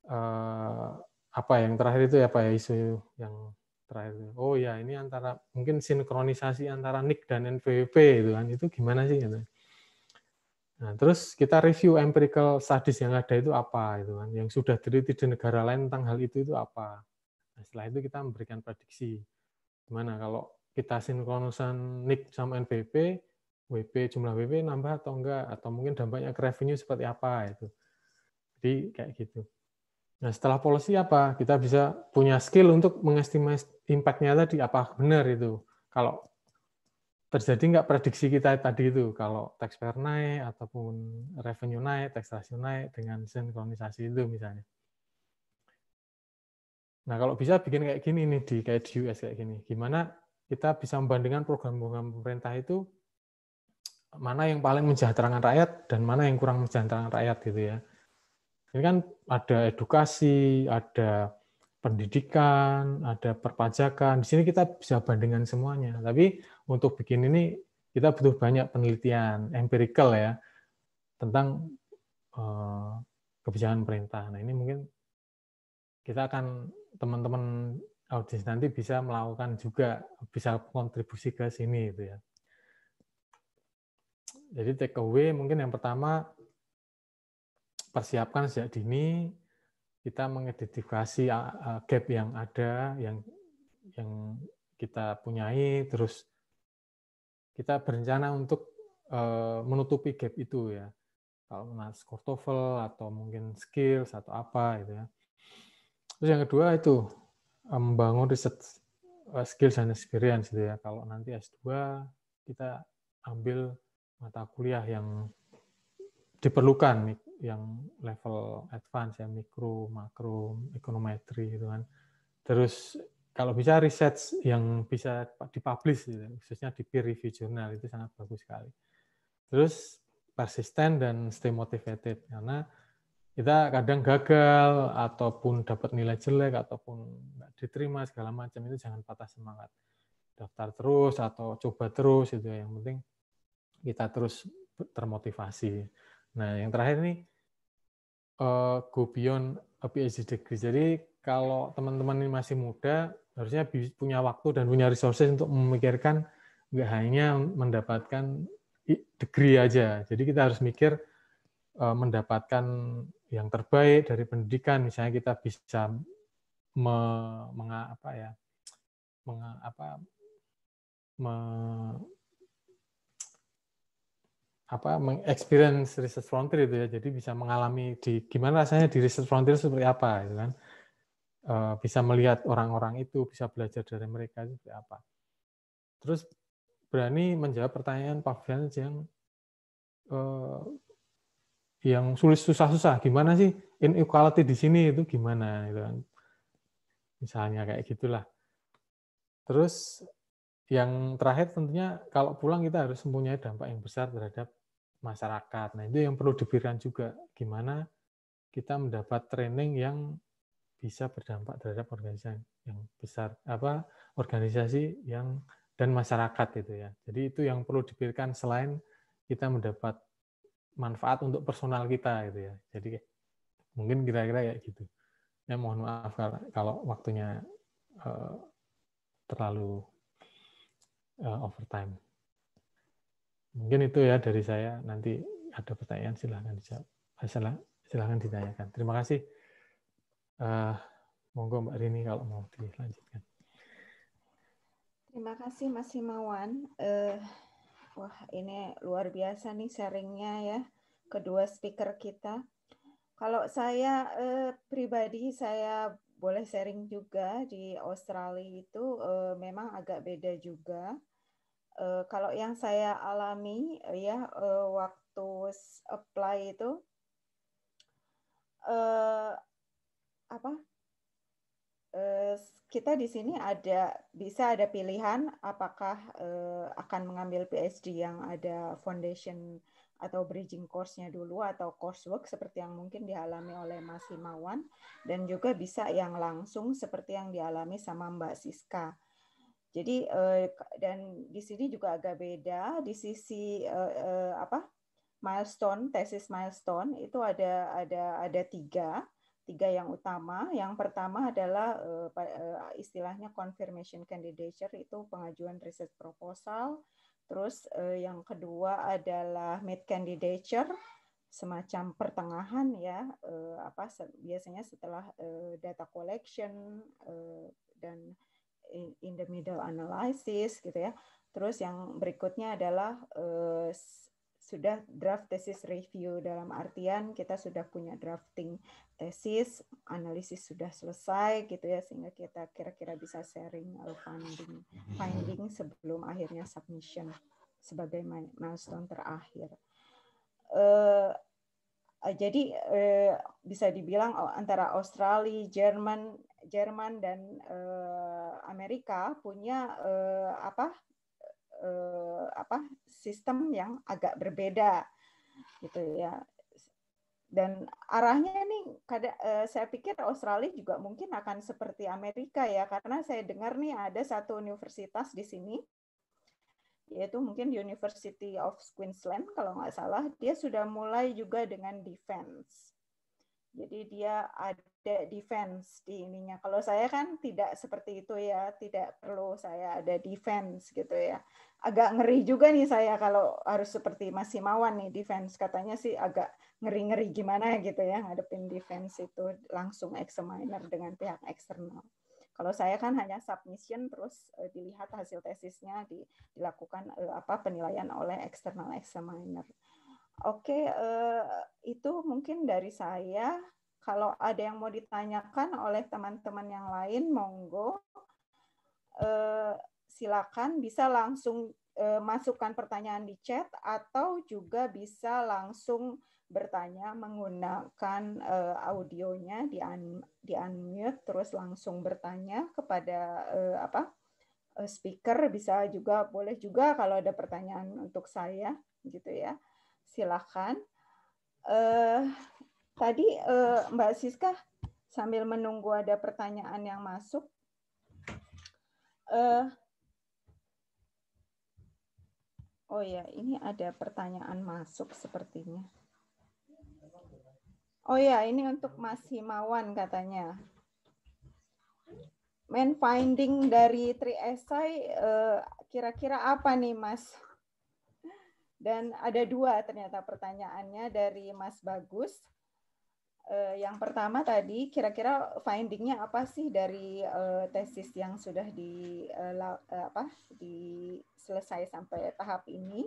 eh, apa yang terakhir itu apa ya, ya isu yang terakhir itu. Oh ya ini antara mungkin sinkronisasi antara NIC dan NPWP itu kan itu gimana sih gitu. Nah, terus kita review empirical studies yang ada itu apa itu kan, yang sudah diteliti di negara lain tentang hal itu itu apa. Nah, setelah itu kita memberikan prediksi gimana kalau kita sinkronusan NIK sama NPP WP jumlah WP nambah atau enggak atau mungkin dampaknya ke revenue seperti apa itu. Jadi kayak gitu. Nah, setelah policy apa? Kita bisa punya skill untuk mengestimasi impact-nya tadi apa benar itu. Kalau terjadi nggak prediksi kita tadi itu kalau tax fair naik ataupun revenue naik, tax ratio naik dengan sinkronisasi itu misalnya. Nah kalau bisa bikin kayak gini nih di kayak di US kayak gini, gimana kita bisa membandingkan program-program pemerintah itu mana yang paling mensejahterakan rakyat dan mana yang kurang mensejahterakan rakyat gitu ya. Ini kan ada edukasi, ada pendidikan, ada perpajakan. Di sini kita bisa bandingkan semuanya. Tapi untuk bikin ini kita butuh banyak penelitian empirical ya tentang eh, kebijakan perintah. Nah ini mungkin kita akan teman-teman audiens nanti bisa melakukan juga bisa kontribusi ke sini itu ya. Jadi take away mungkin yang pertama persiapkan sejak dini kita mengidentifikasi eh, eh, gap yang ada yang yang kita punyai terus kita berencana untuk eh, menutupi gap itu ya kalau menas skor atau mungkin skills atau apa gitu ya terus yang kedua itu membangun riset skills dan experience gitu ya kalau nanti S2 kita ambil mata kuliah yang diperlukan yang level advance ya mikro, makro, ekonometri gitu kan. Terus kalau bisa riset yang bisa dipublish gitu, khususnya di peer review jurnal itu sangat bagus sekali. Terus persisten dan stay motivated karena kita kadang gagal ataupun dapat nilai jelek ataupun nggak diterima segala macam itu jangan patah semangat daftar terus atau coba terus itu ya, yang penting kita terus termotivasi nah yang terakhir nih uh, go beyond a PhD degree. Jadi kalau teman-teman ini masih muda, harusnya punya waktu dan punya resources untuk memikirkan nggak hanya mendapatkan degree aja. Jadi kita harus mikir eh, mendapatkan yang terbaik dari pendidikan. Misalnya kita bisa me, meng, apa ya, meng, apa, me, apa mengexperience research frontier itu ya jadi bisa mengalami di gimana rasanya di research frontier seperti apa gitu kan eh, bisa melihat orang-orang itu bisa belajar dari mereka seperti apa terus berani menjawab pertanyaan Pak Fian yang e, yang sulit susah-susah gimana sih inequality di sini itu gimana gitu kan misalnya kayak gitulah terus yang terakhir tentunya kalau pulang kita harus mempunyai dampak yang besar terhadap masyarakat. Nah, itu yang perlu diberikan juga. Gimana kita mendapat training yang bisa berdampak terhadap organisasi yang besar apa organisasi yang dan masyarakat itu ya. Jadi itu yang perlu diberikan selain kita mendapat manfaat untuk personal kita gitu ya. Jadi mungkin kira-kira kayak gitu. Ya mohon maaf kalau waktunya eh, terlalu uh, overtime. Mungkin itu ya dari saya. Nanti ada pertanyaan silahkan dijawab. Eh, silahkan ditanyakan. Terima kasih. Uh, monggo Mbak Rini kalau mau dilanjutkan. Terima kasih Mas Himawan. Uh, wah ini luar biasa nih sharingnya ya kedua speaker kita. Kalau saya uh, pribadi saya boleh sharing juga di Australia itu uh, memang agak beda juga Uh, kalau yang saya alami uh, ya uh, waktu apply itu uh, apa uh, kita di sini ada bisa ada pilihan apakah uh, akan mengambil PhD yang ada foundation atau bridging course-nya dulu atau coursework seperti yang mungkin dialami oleh Mas Himawan dan juga bisa yang langsung seperti yang dialami sama Mbak Siska jadi eh, dan di sini juga agak beda di sisi eh, eh, apa milestone tesis milestone itu ada ada ada tiga tiga yang utama. Yang pertama adalah istilahnya confirmation candidature itu pengajuan riset proposal. Terus yang kedua adalah mid candidature semacam pertengahan ya apa biasanya setelah data collection dan in the middle analysis gitu ya. Terus yang berikutnya adalah uh, sudah draft thesis review dalam artian kita sudah punya drafting thesis, analisis sudah selesai gitu ya sehingga kita kira-kira bisa sharing finding finding sebelum akhirnya submission sebagai milestone terakhir. uh, jadi uh, bisa dibilang oh, antara Australia, Jerman, Jerman dan uh, Amerika punya uh, apa uh, apa sistem yang agak berbeda gitu ya dan arahnya ini kada, uh, saya pikir Australia juga mungkin akan seperti Amerika ya karena saya dengar nih ada satu universitas di sini yaitu mungkin University of Queensland kalau nggak salah dia sudah mulai juga dengan defense jadi dia ada defense di ininya. Kalau saya kan tidak seperti itu ya, tidak perlu saya ada defense gitu ya. Agak ngeri juga nih saya kalau harus seperti Mas Himawan nih defense. Katanya sih agak ngeri-ngeri gimana gitu ya ngadepin defense itu langsung examiner dengan pihak eksternal. Kalau saya kan hanya submission terus eh, dilihat hasil tesisnya dilakukan eh, apa penilaian oleh eksternal examiner. Oke, uh, itu mungkin dari saya. Kalau ada yang mau ditanyakan oleh teman-teman yang lain, monggo uh, silakan bisa langsung uh, masukkan pertanyaan di chat atau juga bisa langsung bertanya menggunakan uh, audionya di un, di unmute terus langsung bertanya kepada uh, apa speaker bisa juga boleh juga kalau ada pertanyaan untuk saya gitu ya silakan. Uh, tadi uh, Mbak Siska sambil menunggu ada pertanyaan yang masuk. Uh, oh ya, ini ada pertanyaan masuk sepertinya. Oh ya, ini untuk Mas Himawan katanya. Main finding dari tri esai kira-kira apa nih Mas? Dan ada dua ternyata pertanyaannya dari Mas Bagus. Eh, yang pertama tadi, kira-kira findingnya apa sih dari eh, tesis yang sudah di eh, apa diselesai sampai tahap ini?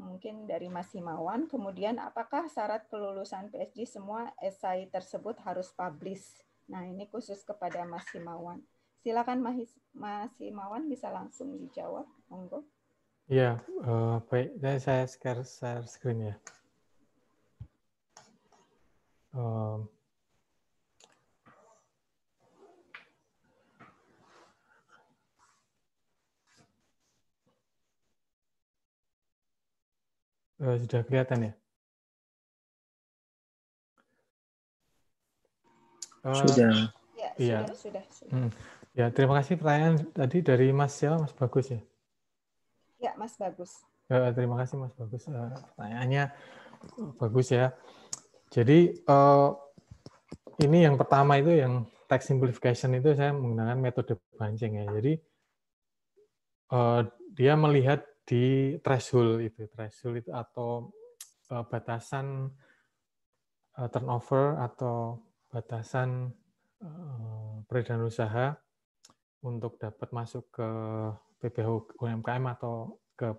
Mungkin dari Mas Himawan. Kemudian, apakah syarat kelulusan PhD semua esai tersebut harus publish? Nah, ini khusus kepada Mas Himawan. Silakan Mas Himawan bisa langsung dijawab, monggo. Iya, eh, ya baik. Nah, Dan saya share, share screen ya. Eh, sudah kelihatan ya? Eh, sudah. Ya, iya. sudah, sudah. Hmm. Ya, terima kasih pertanyaan tadi dari Mas siapa, Mas Bagus ya. Ya, Mas Bagus. Uh, terima kasih Mas Bagus. Uh, pertanyaannya bagus ya. Jadi uh, ini yang pertama itu yang text simplification itu saya menggunakan metode Banceng ya. Jadi uh, dia melihat di threshold itu, threshold itu atau uh, batasan uh, turnover atau batasan uh, peredaran usaha untuk dapat masuk ke PPH UMKM atau ke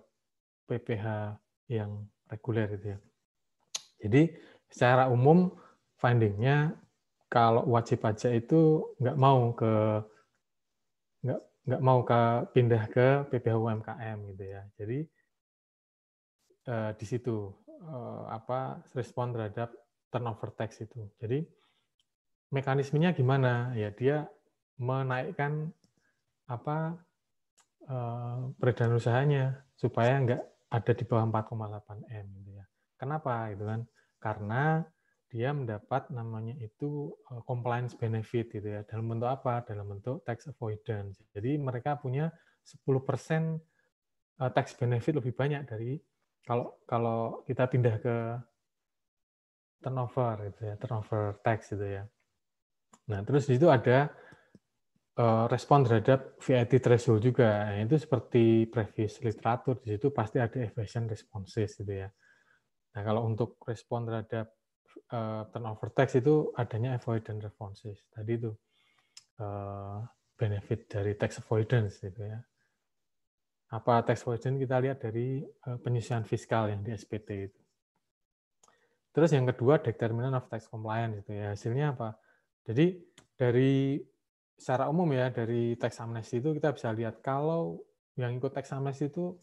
PPH yang reguler gitu ya. Jadi secara umum findingnya kalau wajib pajak itu nggak mau ke nggak nggak mau ke pindah ke PPH UMKM gitu ya. Jadi eh, di situ eh, apa respon terhadap turnover tax itu. Jadi mekanismenya gimana? Ya dia menaikkan apa Eh, peredaran usahanya supaya nggak ada di bawah 4,8 m gitu ya. Kenapa gitu kan? Karena dia mendapat namanya itu eh, compliance benefit gitu ya. Dalam bentuk apa? Dalam bentuk tax avoidance. Jadi mereka punya 10% eh, tax benefit lebih banyak dari kalau kalau kita pindah ke turnover gitu ya, turnover tax gitu ya. Nah, terus di situ ada Eh, respon terhadap VAT threshold juga. Nah, itu seperti previous literatur di situ pasti ada evasion responses gitu ya. Nah, kalau untuk respon terhadap eh, turnover tax itu adanya avoidant responses. Tadi itu eh, benefit dari tax avoidance gitu ya. Apa tax avoidance kita lihat dari uh, penyesuaian fiskal yang di SPT itu. Terus yang kedua determinant of tax compliance gitu ya. Hasilnya apa? Jadi dari secara umum ya dari teks amnesti itu kita bisa lihat kalau yang ikut teks amnesti itu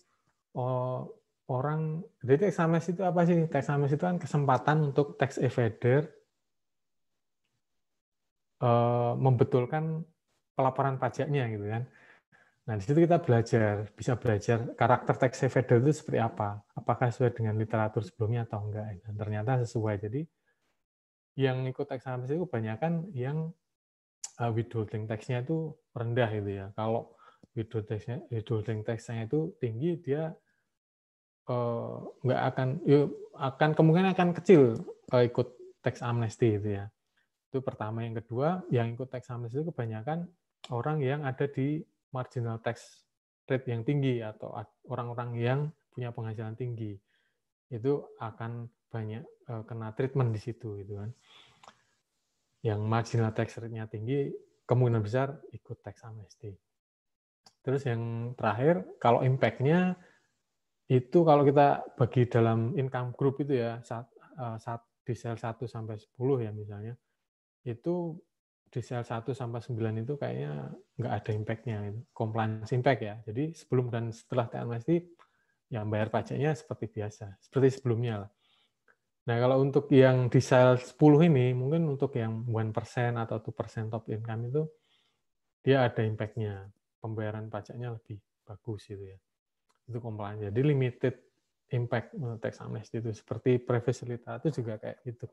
oh, orang jadi teks amnesti itu apa sih? Teks amnesti itu kan kesempatan untuk tax evader eh, membetulkan pelaporan pajaknya gitu kan. Nah, di situ kita belajar, bisa belajar karakter tax evader itu seperti apa. Apakah sesuai dengan literatur sebelumnya atau enggak. Dan nah, ternyata sesuai. Jadi yang ikut tax amnesty itu kebanyakan yang uh, withholding tax-nya itu rendah gitu ya. Kalau withholding withholding tax-nya itu tinggi, dia uh, nggak akan, yuk, ya, akan kemungkinan akan kecil uh, ikut tax amnesty gitu ya. Itu pertama. Yang kedua, yang ikut tax amnesty itu kebanyakan orang yang ada di marginal tax rate yang tinggi atau orang-orang yang punya penghasilan tinggi itu akan banyak uh, kena treatment di situ gitu kan yang marginal tax rate-nya tinggi kemungkinan besar ikut tax amnesty. Terus yang terakhir, kalau impact-nya itu kalau kita bagi dalam income group itu ya, saat, eh, saat di sel 1 sampai 10 ya misalnya, itu di sel 1 sampai 9 itu kayaknya nggak ada impact-nya. Gitu. Compliance impact ya. Jadi sebelum dan setelah tax amnesty, yang bayar pajaknya seperti biasa, seperti sebelumnya lah. Nah, kalau untuk yang di sales 10 ini, mungkin untuk yang 1% atau 2% top income itu, dia ada impact-nya. Pembayaran pajaknya lebih bagus itu ya. Itu komplain. Jadi limited impact eh, tax amnesty itu. Seperti privacy itu juga kayak gitu.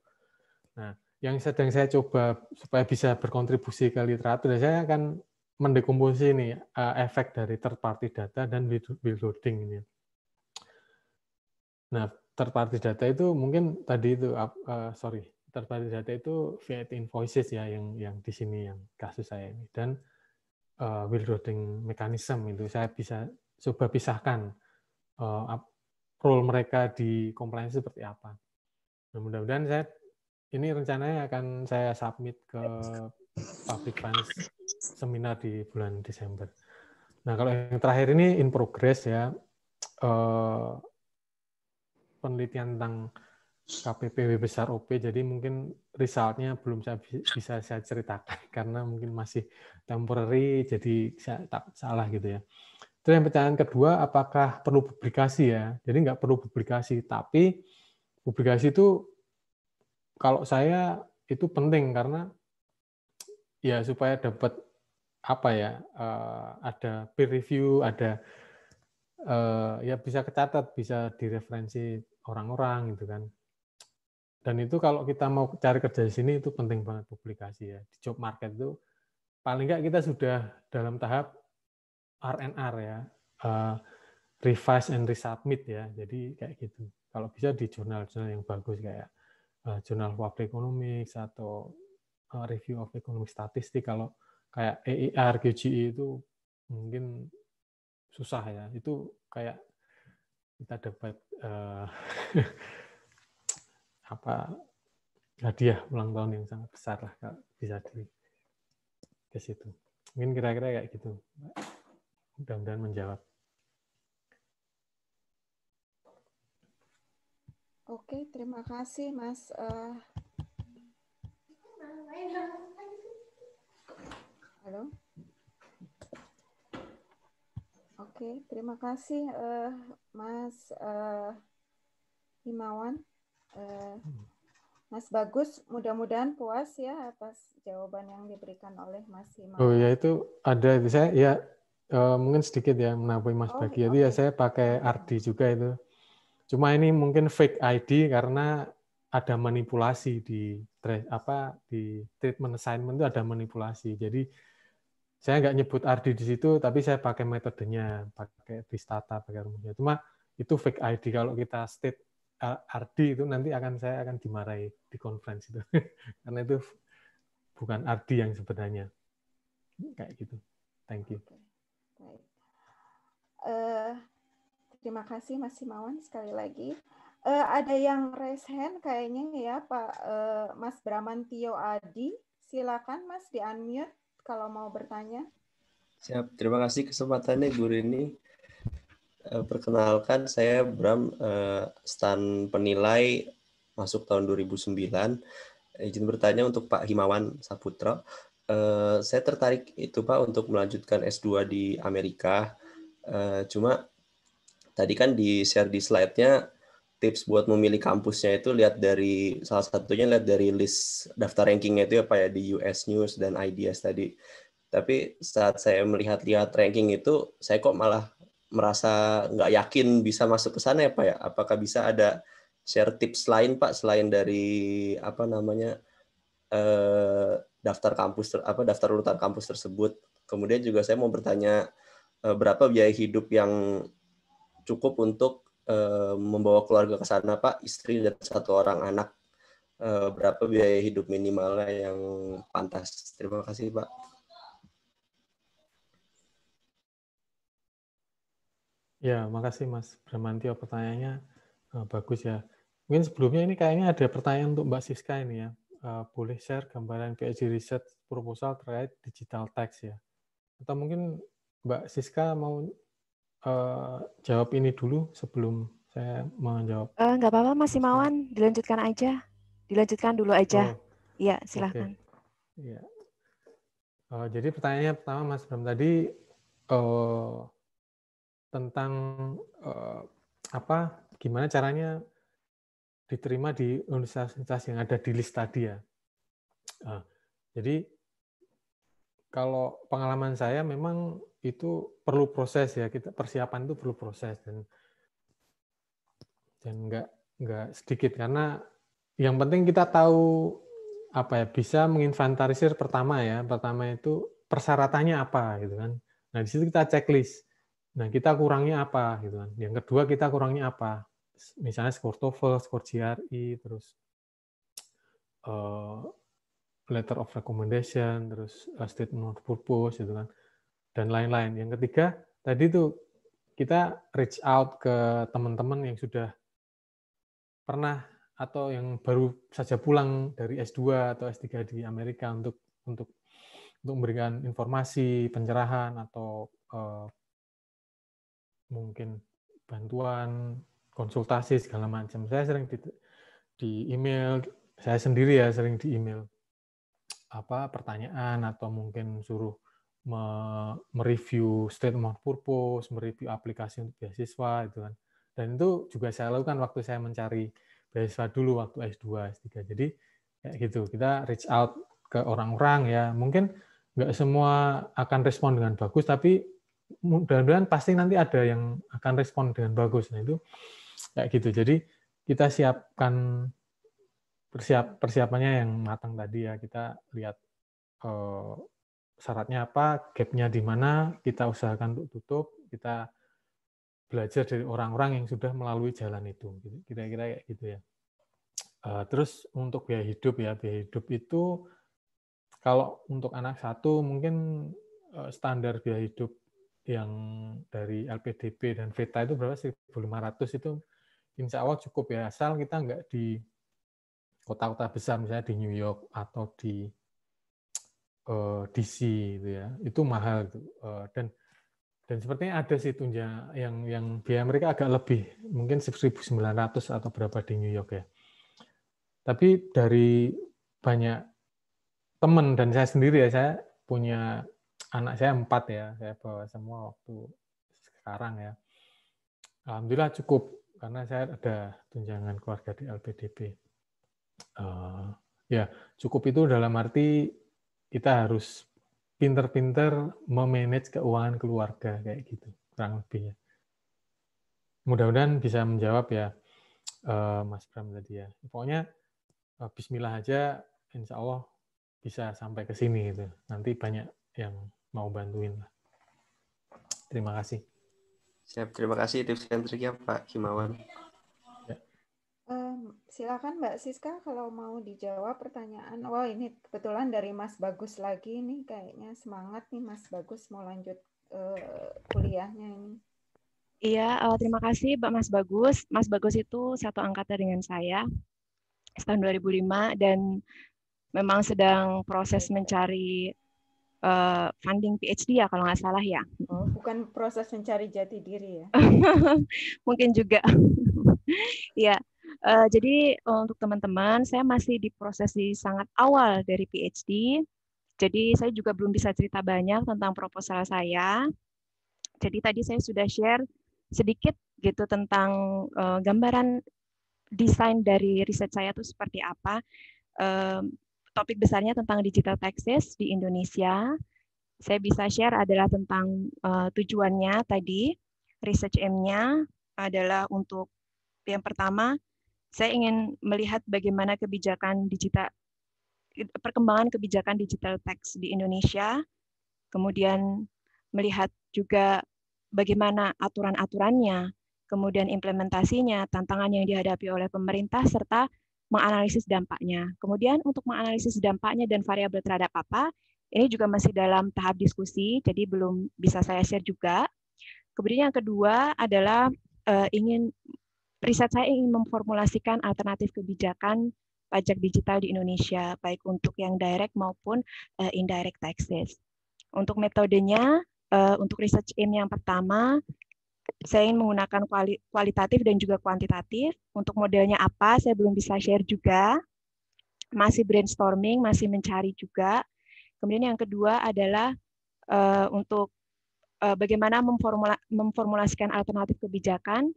Nah, yang sedang saya coba supaya bisa berkontribusi ke literatur, ya saya akan mendekomposisi ini eh, efek dari third party data dan building ini. Nah, third party data itu mungkin tadi itu uh, sorry third party data itu via invoices ya yang yang di sini yang kasus saya ini dan uh, eh, withholding mechanism itu saya bisa coba pisahkan uh, role mereka di compliance seperti apa. Nah, mudah-mudahan saya ini rencananya akan saya submit ke public finance seminar di bulan Desember. Nah kalau yang terakhir ini in progress ya. Uh, penelitian tentang KPPW besar OP, jadi mungkin resultnya belum saya bisa saya ceritakan karena mungkin masih temporary, jadi saya tak salah gitu ya. Terus yang pertanyaan kedua, apakah perlu publikasi ya? Jadi nggak perlu publikasi, tapi publikasi itu kalau saya itu penting karena ya supaya dapat apa ya eh, ada peer review, ada eh, ya bisa kecatat, bisa direferensi orang-orang gitu kan. Dan itu kalau kita mau cari kerja di sini itu penting banget publikasi ya. Di job market itu paling enggak kita sudah dalam tahap R&R ya. Uh, revise and resubmit ya. Jadi kayak gitu. Kalau bisa di jurnal-jurnal yang bagus kayak uh, eh, jurnal Public Economics atau uh, Review of Economic Statistics kalau kayak EIR, e QGE itu mungkin susah ya. Itu kayak kita dapat uh, apa hadiah ulang tahun yang sangat besar lah kalau bisa di ke situ. Mungkin kira-kira kayak gitu. Mudah-mudahan menjawab. Oke, terima kasih Mas. Uh... Halo. Oke, terima kasih uh, Mas uh, Himawan. Uh, Mas Bagus, mudah-mudahan puas ya atas jawaban yang diberikan oleh Mas Himawan. Oh ya itu ada itu saya ya uh, mungkin sedikit ya menambah Mas oh, Bagi. Jadi okay. ya saya pakai RD juga itu. Cuma ini mungkin fake ID karena ada manipulasi di apa di treatment assignment itu ada manipulasi. Jadi saya nggak nyebut Ardi di situ, tapi saya pakai metodenya, pakai distata, pakai rumusnya. Cuma itu fake ID. Kalau kita state Ardi itu nanti akan saya akan dimarahi di conference itu, karena itu bukan Ardi yang sebenarnya. Kayak gitu. Thank you. Baik. Uh, terima kasih Mas Simawan sekali lagi. Uh, ada yang raise hand kayaknya ya Pak uh, Mas Bramantio Adi. Silakan Mas di unmute kalau mau bertanya. Siap, terima kasih kesempatannya Bu Rini. Eh, perkenalkan, saya Bram, eh, stan penilai masuk tahun 2009. Izin bertanya untuk Pak Himawan Saputra. Eh, saya tertarik itu Pak untuk melanjutkan S2 di Amerika. Cuma tadi kan di share di slide-nya tips buat memilih kampusnya itu lihat dari salah satunya lihat dari list daftar rankingnya itu apa ya di US News dan IDS tadi. Tapi saat saya melihat-lihat ranking itu, saya kok malah merasa nggak yakin bisa masuk ke sana ya Pak ya. Apakah bisa ada share tips lain Pak selain dari apa namanya eh, daftar kampus apa daftar urutan kampus tersebut. Kemudian juga saya mau bertanya eh, berapa biaya hidup yang cukup untuk Eh, membawa keluarga ke sana Pak, istri dan satu orang anak. Eh, berapa biaya hidup minimalnya yang pantas? Terima kasih Pak. Ya, makasih Mas Bramantio pertanyaannya eh, bagus ya. Mungkin sebelumnya ini kayaknya ada pertanyaan untuk Mbak Siska ini ya. boleh share gambaran PhD riset proposal terkait digital tax ya? Atau mungkin Mbak Siska mau Eh, jawab ini dulu sebelum saya menjawab? Eh, nggak uh, apa-apa, Mas Imawan. Dilanjutkan aja. Dilanjutkan dulu aja. Oh, iya, oh. silahkan. Okay. Ya. Uh, eh, jadi pertanyaannya pertama, Mas Bram, tadi uh, tentang uh, apa gimana caranya diterima di universitas yang ada di list tadi ya. Uh, jadi kalau pengalaman saya memang itu perlu proses ya kita persiapan itu perlu proses dan dan nggak nggak sedikit karena yang penting kita tahu apa ya bisa menginventarisir pertama ya pertama itu persyaratannya apa gitu kan nah di situ kita checklist nah kita kurangnya apa gitu kan yang kedua kita kurangnya apa misalnya skor TOEFL skor GRE terus eh, letter of recommendation terus eh, statement of purpose gitu kan dan lain-lain. Yang ketiga, tadi itu kita reach out ke teman-teman yang sudah pernah atau yang baru saja pulang dari S2 atau S3 di Amerika untuk untuk untuk memberikan informasi, pencerahan atau eh, mungkin bantuan, konsultasi segala macam. Saya sering di, di email, saya sendiri ya sering di email apa pertanyaan atau mungkin suruh mereview statement purpose, mereview aplikasi untuk beasiswa itu kan. Dan itu juga saya lakukan waktu saya mencari beasiswa dulu waktu S2, S3. Jadi kayak gitu, kita reach out ke orang-orang ya. Mungkin nggak semua akan respon dengan bagus, tapi mudah-mudahan pasti nanti ada yang akan respon dengan bagus. Nah itu kayak gitu. Jadi kita siapkan persiap persiapannya yang matang tadi ya. Kita lihat eh, syaratnya apa, gapnya di mana, kita usahakan untuk tutup, kita belajar dari orang-orang yang sudah melalui jalan itu, gitu, kira-kira kayak gitu ya. Eh, terus untuk biaya hidup ya, biaya hidup itu kalau untuk anak satu mungkin eh, standar biaya hidup yang dari LPDP dan VETA itu berapa? 1.500 itu insya Allah cukup ya, asal kita nggak di kota-kota besar misalnya di New York atau di Eh, DC itu ya itu mahal itu eh, dan dan sepertinya ada sih tunja yang yang biaya mereka agak lebih mungkin 1.900 atau berapa di New York ya tapi dari banyak teman dan saya sendiri ya saya punya anak saya empat ya saya bawa semua waktu sekarang ya alhamdulillah cukup karena saya ada tunjangan keluarga di LPDP uh, eh, ya cukup itu dalam arti kita harus pinter-pinter memanage keuangan keluarga kayak gitu kurang lebihnya Mudah-mudahan bisa menjawab ya eh, Mas Bram tadi ya. Pokoknya eh, Bismillah aja, Insya Allah bisa sampai ke sini gitu. Nanti banyak yang mau bantuin lah. Terima kasih. Siap, terima kasih tips dan triknya Pak Himawan silakan Mbak Siska kalau mau dijawab pertanyaan. Oh wow, ini kebetulan dari Mas Bagus lagi ini kayaknya semangat nih Mas Bagus mau lanjut uh, kuliahnya ini. Iya, uh, terima kasih Mbak Mas Bagus. Mas Bagus itu satu angkatan dengan saya tahun 2005 dan memang sedang proses mencari uh, funding PhD ya kalau nggak salah ya. Oh, bukan proses mencari jati diri ya. Mungkin juga. ya, Uh, jadi eh, untuk teman-teman, saya masih di proses di sangat awal dari PhD. Jadi saya juga belum bisa cerita banyak tentang proposal saya. Jadi tadi saya sudah share sedikit gitu tentang uh, gambaran desain dari riset saya itu seperti apa. Uh, topik besarnya tentang digital taxes di Indonesia. Saya bisa share adalah tentang uh, tujuannya tadi. Research m nya adalah untuk yang pertama saya ingin melihat bagaimana kebijakan digital perkembangan kebijakan digital tax di Indonesia, kemudian melihat juga bagaimana aturan-aturannya, kemudian implementasinya, tantangan yang dihadapi oleh pemerintah serta menganalisis dampaknya. Kemudian untuk menganalisis dampaknya dan variabel terhadap apa, ini juga masih dalam tahap diskusi, jadi belum bisa saya share juga. Kemudian yang kedua adalah uh, ingin riset saya ingin memformulasikan alternatif kebijakan pajak digital di Indonesia, baik untuk yang direct maupun uh, indirect taxes. Untuk metodenya, uh, untuk research aim yang pertama, saya ingin menggunakan kuali kualitatif dan juga kuantitatif. Untuk modelnya apa, saya belum bisa share juga. Masih brainstorming, masih mencari juga. Kemudian yang kedua adalah uh, untuk uh, bagaimana memformula memformulasikan alternatif kebijakan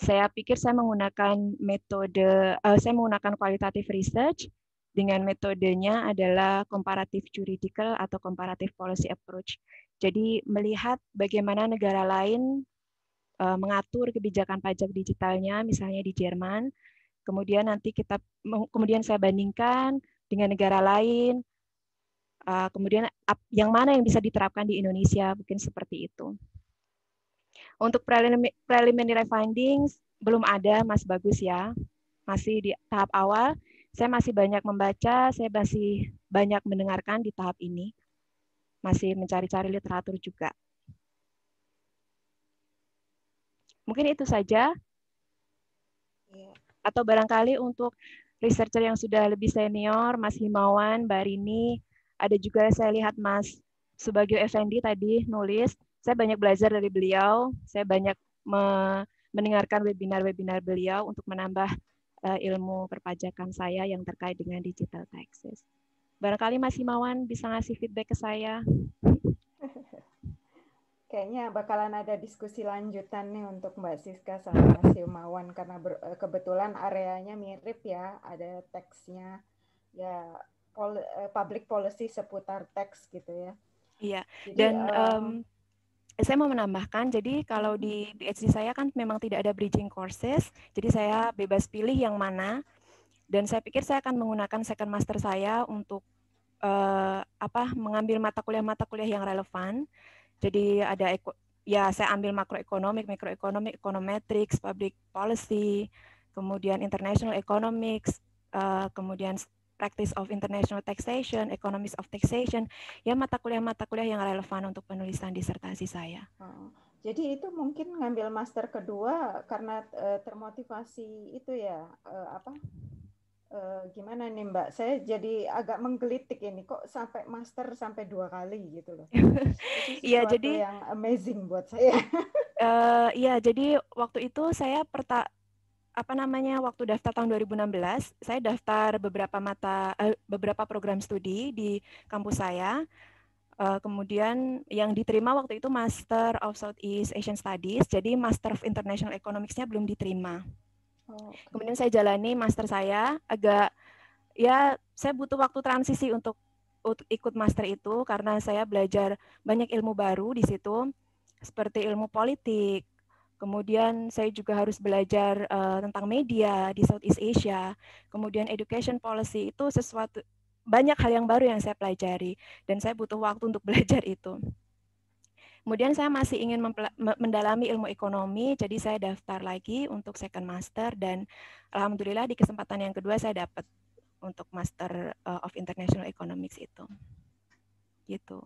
saya pikir saya menggunakan metode uh, saya menggunakan kualitatif research dengan metodenya adalah comparative juridical atau comparative policy approach. Jadi melihat bagaimana negara lain uh, mengatur kebijakan pajak digitalnya misalnya di Jerman. Kemudian nanti kita kemudian saya bandingkan dengan negara lain. Uh, kemudian yang mana yang bisa diterapkan di Indonesia mungkin seperti itu. Untuk preliminary findings belum ada, Mas Bagus ya. Masih di tahap awal. Saya masih banyak membaca, saya masih banyak mendengarkan di tahap ini. Masih mencari-cari literatur juga. Mungkin itu saja. Iya. Atau barangkali untuk researcher yang sudah lebih senior, Mas Himawan, Mbak Rini, ada juga saya lihat Mas sebagai Effendi tadi nulis saya banyak belajar dari beliau, saya banyak me mendengarkan webinar-webinar beliau untuk menambah uh, ilmu perpajakan saya yang terkait dengan digital taxes. Barangkali Mas Himawan bisa ngasih feedback ke saya. Kayaknya bakalan ada diskusi lanjutan nih untuk Mbak Siska sama Mas Himawan karena eh, kebetulan areanya mirip ya, ada teksnya ya pol, eh, public policy seputar teks gitu ya. Iya. Dan um, saya mau menambahkan, jadi kalau di PhD saya kan memang tidak ada bridging courses, jadi saya bebas pilih yang mana. Dan saya pikir saya akan menggunakan second master saya untuk eh, apa mengambil mata kuliah-mata kuliah yang relevan. Jadi ada ya saya ambil makroekonomik, mikroekonomik, econometrics, public policy, kemudian international economics, uh, kemudian Practice of International Taxation, Economics of Taxation, ya mata kuliah-mata kuliah yang relevan untuk penulisan disertasi saya. Oh, jadi itu mungkin ngambil master kedua karena eh, termotivasi itu ya eh, apa? Eh, gimana nih Mbak? Saya jadi agak menggelitik ini kok sampai master sampai dua kali gitu loh. Iya jadi yang amazing buat saya. Iya jadi waktu itu saya perta apa namanya waktu daftar tahun 2016 saya daftar beberapa mata eh, beberapa program studi di kampus saya uh, kemudian yang diterima waktu itu Master of Southeast Asian Studies jadi Master of International Economics-nya belum diterima oh, kemudian saya jalani master saya agak ya saya butuh waktu transisi untuk ikut master itu karena saya belajar banyak ilmu baru di situ seperti ilmu politik Kemudian saya juga harus belajar uh, tentang media di Southeast Asia. Kemudian education policy itu sesuatu banyak hal yang baru yang saya pelajari dan saya butuh waktu untuk belajar itu. Kemudian saya masih ingin mendalami ilmu ekonomi, jadi saya daftar lagi untuk second master dan alhamdulillah di kesempatan yang kedua saya dapat untuk master eh, of international economics itu. Gitu.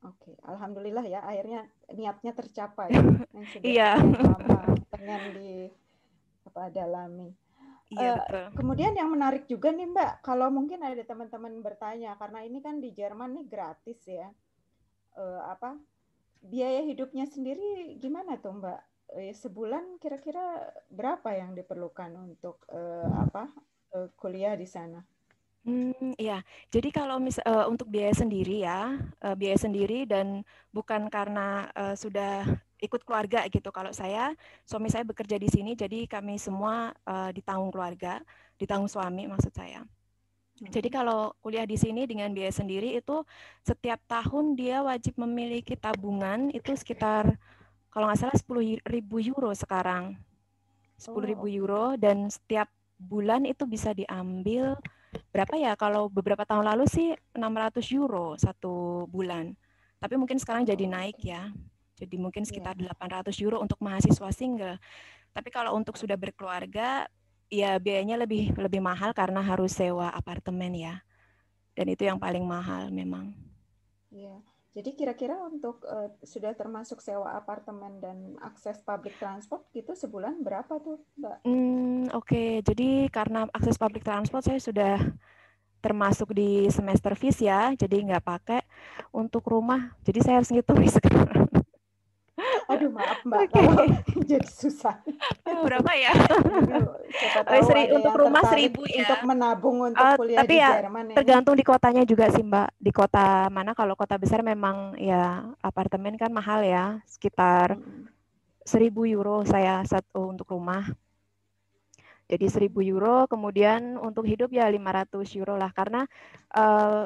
Oke, okay. alhamdulillah ya akhirnya niatnya tercapai. iya. Lama pengen di apa dalami. Iya, uh, Kemudian yang menarik juga nih Mbak, kalau mungkin ada teman-teman bertanya karena ini kan di Jerman nih gratis ya. Uh, apa biaya hidupnya sendiri gimana tuh Mbak? Uh, sebulan kira-kira berapa yang diperlukan untuk uh, apa uh, kuliah di sana? Hmm, iya. Jadi kalau mis uh, untuk biaya sendiri ya, uh, biaya sendiri dan bukan karena, uh, sudah ikut keluarga gitu. Kalau saya, suami saya bekerja di sini, jadi kami semua, uh, ditanggung keluarga, ditanggung suami maksud saya. Jadi hmm. kalau kuliah di sini dengan biaya sendiri itu setiap tahun dia wajib memiliki tabungan itu sekitar kalau nggak salah ribu euro sekarang. sepuluh oh, ribu euro dan setiap bulan itu bisa diambil berapa ya kalau beberapa tahun lalu sih 600 euro satu bulan. Tapi mungkin sekarang jadi oh. naik ya. Jadi mungkin iya. sekitar 800 euro untuk mahasiswa single. Tapi kalau untuk sudah berkeluarga ya biayanya lebih lebih mahal karena harus sewa apartemen ya. Dan itu yang paling mahal memang. Iya. Jadi kira-kira untuk uh, sudah termasuk sewa apartemen dan akses public transport gitu sebulan berapa tuh, Mbak? Hmm, Oke, okay. jadi karena akses public transport saya sudah termasuk di semester fees ya, jadi nggak pakai untuk rumah. Jadi saya harus ngitung sekarang. Aduh maaf mbak, okay. jadi susah. Berapa ya? Aduh, oh, Seri, untuk rumah seribu ya. Untuk menabung untuk uh, kuliah tapi di ya, Jerman. Ini. Ya. Tergantung di kotanya juga sih mbak. Di kota mana? Kalau kota besar memang ya apartemen kan mahal ya, sekitar hmm. seribu euro saya satu oh, untuk rumah. Jadi seribu euro, kemudian untuk hidup ya lima ratus euro lah karena uh,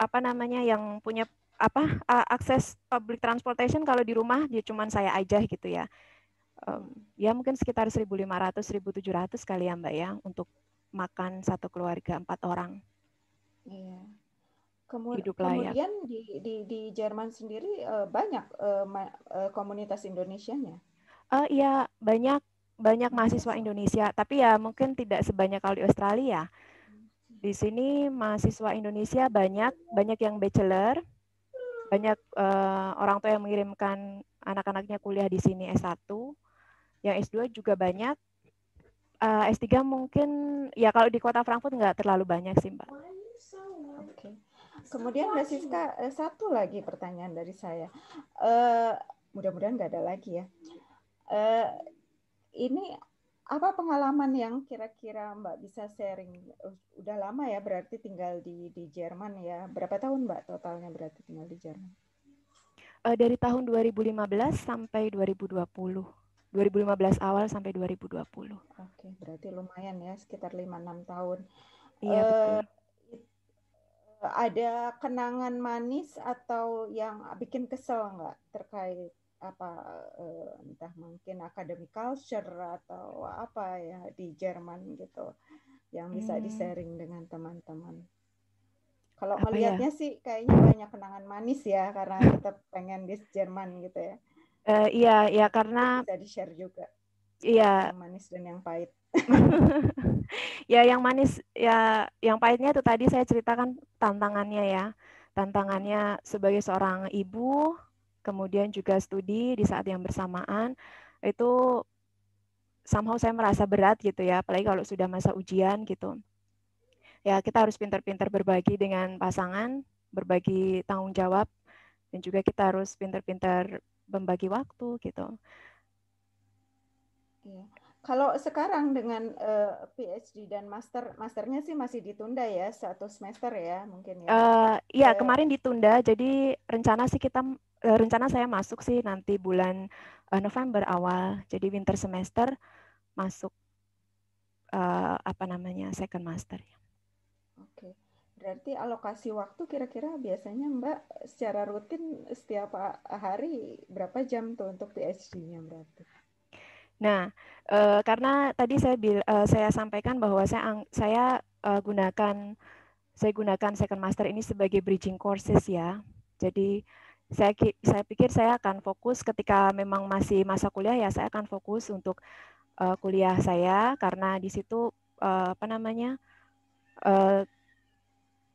apa namanya yang punya apa uh, akses public transportation kalau di rumah ya cuman saya aja gitu ya. Um, ya mungkin sekitar 1.500 1.700 kali ya Mbak ya untuk makan satu keluarga empat orang. Iya. Kemud hidup layak. Kemudian di, di di Jerman sendiri uh, banyak uh, uh, komunitas nya Uh, iya banyak banyak mahasiswa Indonesia, tapi ya mungkin tidak sebanyak kalau di Australia. Di sini mahasiswa Indonesia banyak, banyak yang bachelor, banyak uh, orang tua yang mengirimkan anak-anaknya kuliah di sini S1, yang S2 juga banyak. Uh, eh, S3 mungkin ya kalau di kota Frankfurt nggak terlalu banyak sih Mbak. Okay. Kemudian Mbak Siska eh, satu lagi pertanyaan dari saya. Uh, mudah-mudahan nggak ada lagi ya. Uh, ini apa pengalaman yang kira-kira Mbak bisa sharing? Udah lama ya berarti tinggal di di Jerman ya. Berapa tahun Mbak totalnya berarti tinggal di Jerman? Uh, dari tahun 2015 sampai 2020. 2015 awal sampai 2020. Oke, berarti lumayan ya sekitar 5-6 tahun. Iya, uh, betul. Ada kenangan manis atau yang bikin kesel enggak terkait apa eh, entah mungkin academic culture atau apa ya di Jerman gitu yang bisa hmm. di sharing dengan teman-teman. Kalau melihatnya ya? sih kayaknya banyak kenangan manis ya karena kita pengen di Jerman gitu ya. Uh, iya, ya karena bisa di share juga. Iya. Yang manis dan yang pahit. ya yang manis ya yang pahitnya itu tadi saya ceritakan tantangannya ya tantangannya sebagai seorang ibu kemudian juga studi di saat yang bersamaan itu somehow saya merasa berat gitu ya, apalagi kalau sudah masa ujian gitu. Ya, kita harus pintar-pintar berbagi dengan pasangan, berbagi tanggung jawab, dan juga kita harus pintar-pintar membagi waktu gitu. Iya. Kalau sekarang dengan uh, eh, PhD dan master, masternya sih masih ditunda ya satu semester ya mungkin ya. Uh, iya uh, kemarin ditunda. Jadi rencana sih kita uh, rencana saya masuk sih nanti bulan uh, November awal. Jadi winter semester masuk uh, apa namanya second master ya. Oke. Okay. Berarti alokasi waktu kira-kira biasanya Mbak secara rutin setiap hari berapa jam tuh untuk PhD-nya berarti? Nah, e, karena tadi saya e, saya sampaikan bahwa saya saya e, gunakan saya gunakan second master ini sebagai bridging courses ya. Jadi saya saya pikir saya akan fokus ketika memang masih masa kuliah ya saya akan fokus untuk e, kuliah saya karena di situ e, apa namanya E,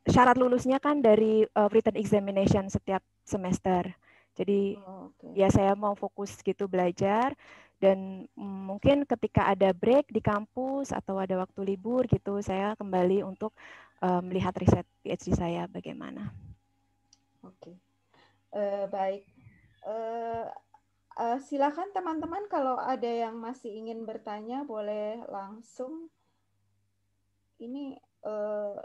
syarat lulusnya kan dari uh, written examination setiap semester. Jadi oh, okay. ya saya mau fokus gitu belajar dan mm, mungkin ketika ada break di kampus atau ada waktu libur gitu saya kembali untuk uh, melihat riset PhD saya bagaimana. Oke, okay. uh, eh, baik. Uh, uh, silakan teman-teman kalau ada yang masih ingin bertanya boleh langsung. Ini uh,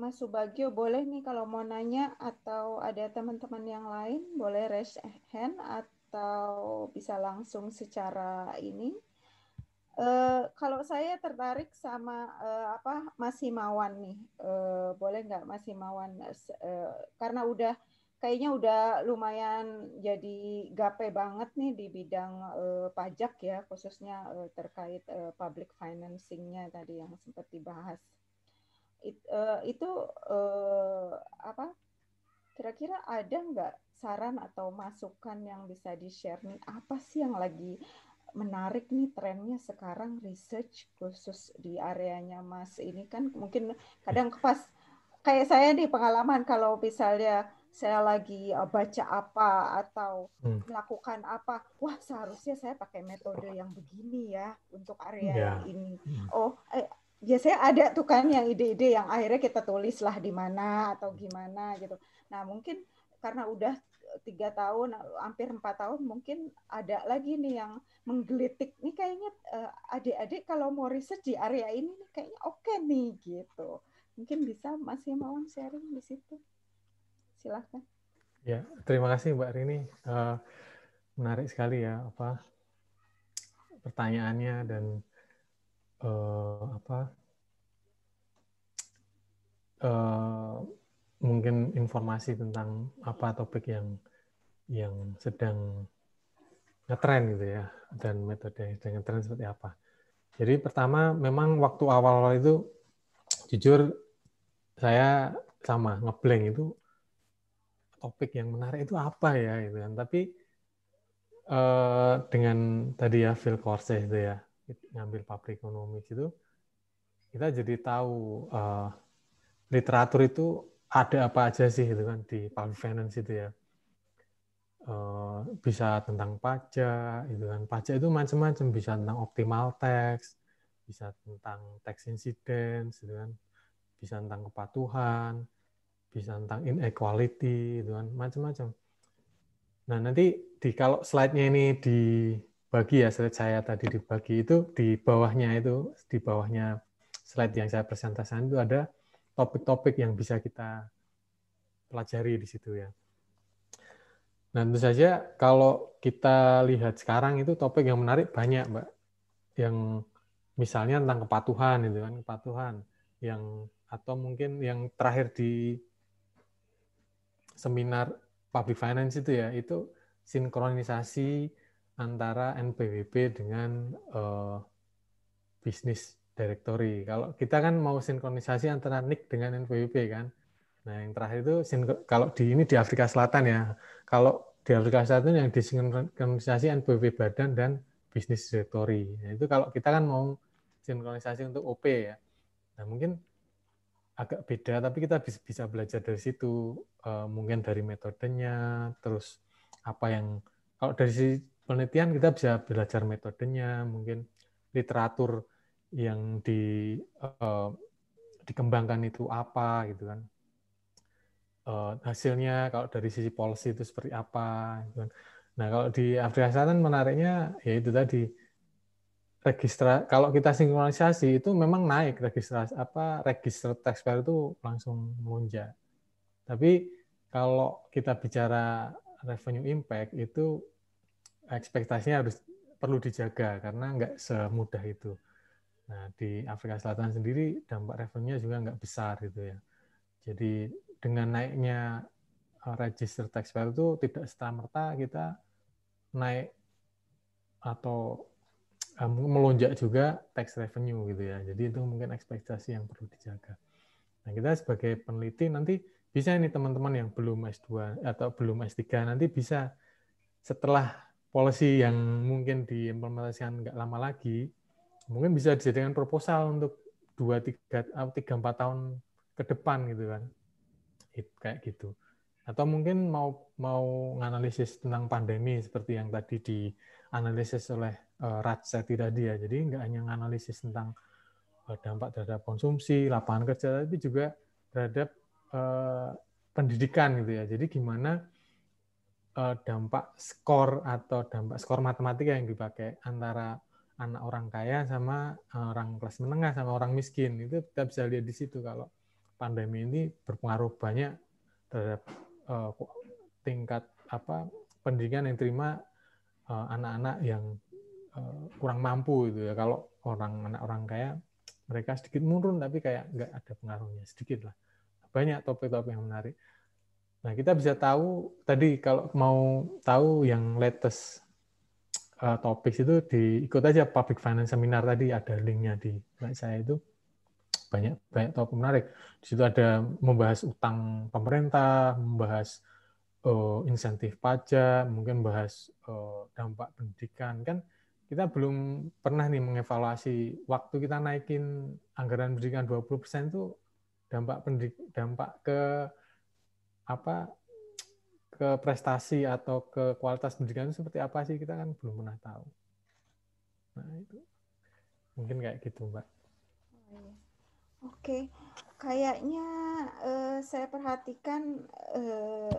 Mas Subagio boleh nih kalau mau nanya atau ada teman-teman yang lain boleh raise hand atau atau bisa langsung secara ini. Uh, kalau saya tertarik sama uh, apa Mas Himawan nih, uh, boleh nggak Mas Himawan? Uh, karena udah kayaknya udah lumayan jadi gape banget nih di bidang uh, pajak ya, khususnya uh, terkait uh, public financingnya tadi yang sempat dibahas. It, uh, itu uh, apa Kira-kira ada nggak saran atau masukan yang bisa di-share nih? Apa sih yang lagi menarik nih trennya sekarang research khusus di areanya Mas ini kan mungkin kadang pas kayak saya nih pengalaman kalau misalnya saya lagi eh, baca apa atau hmm. melakukan apa, wah seharusnya saya pakai metode yang begini ya untuk area yeah. ini. Hmm. Oh, eh, biasanya ada tuh kan yang ide-ide yang akhirnya kita tulis lah di mana atau gimana gitu. Nah mungkin karena udah eh, tiga tahun, eh, hampir empat tahun mungkin ada lagi nih yang menggelitik nih kayaknya uh, adik-adik kalau mau riset di area ini nih, kayaknya oke okay nih gitu. Mungkin bisa masih mau sharing di situ. Silahkan. Ya, terima kasih Mbak Rini. Uh, menarik sekali ya apa pertanyaannya dan uh, apa mungkin informasi tentang apa topik yang yang sedang ngetren gitu ya dan metode yang sedang ngetren seperti apa. Jadi pertama memang waktu awal-awal itu jujur saya sama ngeblank itu topik yang menarik itu apa ya gitu kan. Tapi eh, dengan tadi ya Phil Corse itu ya ngambil pabrik ekonomi itu kita jadi tahu eh, literatur itu ada apa aja sih itu kan di public finance itu ya eh, bisa tentang pajak itu kan pajak itu macam-macam bisa tentang optimal tax bisa tentang tax incidence gitu kan bisa tentang kepatuhan bisa tentang inequality itu kan macam-macam nah nanti di kalau slide-nya ini dibagi ya slide saya tadi dibagi itu di bawahnya itu di bawahnya slide yang saya presentasikan itu ada topik-topik yang bisa kita pelajari di situ ya. Nah, tentu saja kalau kita lihat sekarang itu topik yang menarik banyak, Mbak. Yang misalnya tentang kepatuhan itu kan, kepatuhan yang atau mungkin yang terakhir di seminar public finance itu ya, itu sinkronisasi antara NPWP dengan uh, bisnis directory. Kalau kita kan mau sinkronisasi antara NIC dengan NPWP kan. Nah, yang terakhir itu kalau di ini di Afrika Selatan ya. Kalau di Afrika Selatan yang disinkronisasi NPWP badan dan bisnis directory. Nah, itu kalau kita kan mau sinkronisasi untuk OP ya. Nah, mungkin agak beda tapi kita bisa, belajar dari situ eh, mungkin dari metodenya terus apa yang kalau dari penelitian kita bisa belajar metodenya mungkin literatur yang di uh, dikembangkan itu apa gitu kan uh, hasilnya kalau dari sisi policy itu seperti apa gitu kan. nah kalau di Afrika Selatan menariknya ya itu tadi registra kalau kita sinkronisasi itu memang naik registrasi apa register taxpayer itu langsung melonjak tapi kalau kita bicara revenue impact itu ekspektasinya harus perlu dijaga karena nggak semudah itu Nah, di Afrika Selatan sendiri dampak revenue nya juga nggak besar gitu ya. Jadi dengan naiknya eh, register tax taxpayer itu tidak serta-merta kita naik atau eh, melonjak juga tax revenue gitu ya. Jadi itu mungkin ekspektasi yang perlu dijaga. Nah, kita sebagai peneliti nanti bisa ini teman-teman yang belum S2 atau belum S3 nanti bisa setelah polisi yang mungkin diimplementasikan nggak lama lagi mungkin bisa dijadikan proposal untuk dua tiga eh, tiga empat tahun ke depan gitu kan It, kayak gitu atau mungkin mau mau analisis tentang pandemi seperti yang tadi dianalisis oleh uh, eh, Rajseti tadi ya jadi nggak hanya analisis tentang uh, dampak terhadap konsumsi lapangan kerja tapi juga terhadap uh, pendidikan gitu ya jadi gimana uh, dampak skor atau dampak skor matematika yang dipakai antara anak orang kaya sama eh, orang kelas menengah sama orang miskin itu kita bisa lihat di situ kalau pandemi ini berpengaruh banyak terhadap uh, tingkat apa pendidikan yang terima eh, anak-anak uh, yang uh, kurang mampu itu ya kalau orang anak orang kaya mereka sedikit menurun tapi kayak nggak ada pengaruhnya sedikit lah banyak topik-topik yang menarik nah kita bisa tahu tadi kalau mau tahu yang latest Eh, topik itu diikut aja public finance seminar tadi ada linknya di saya itu banyak banyak topik menarik. Di situ ada membahas utang pemerintah, membahas uh, insentif pajak, mungkin bahas uh, dampak pendidikan kan kita belum pernah nih mengevaluasi waktu kita naikin anggaran pendidikan 20% itu dampak pendidik, dampak ke apa ke prestasi atau ke kualitas pendidikan seperti apa sih kita kan belum pernah tahu. Nah itu mungkin kayak gitu mbak. Oh, iya. Oke, kayaknya uh, saya perhatikan uh,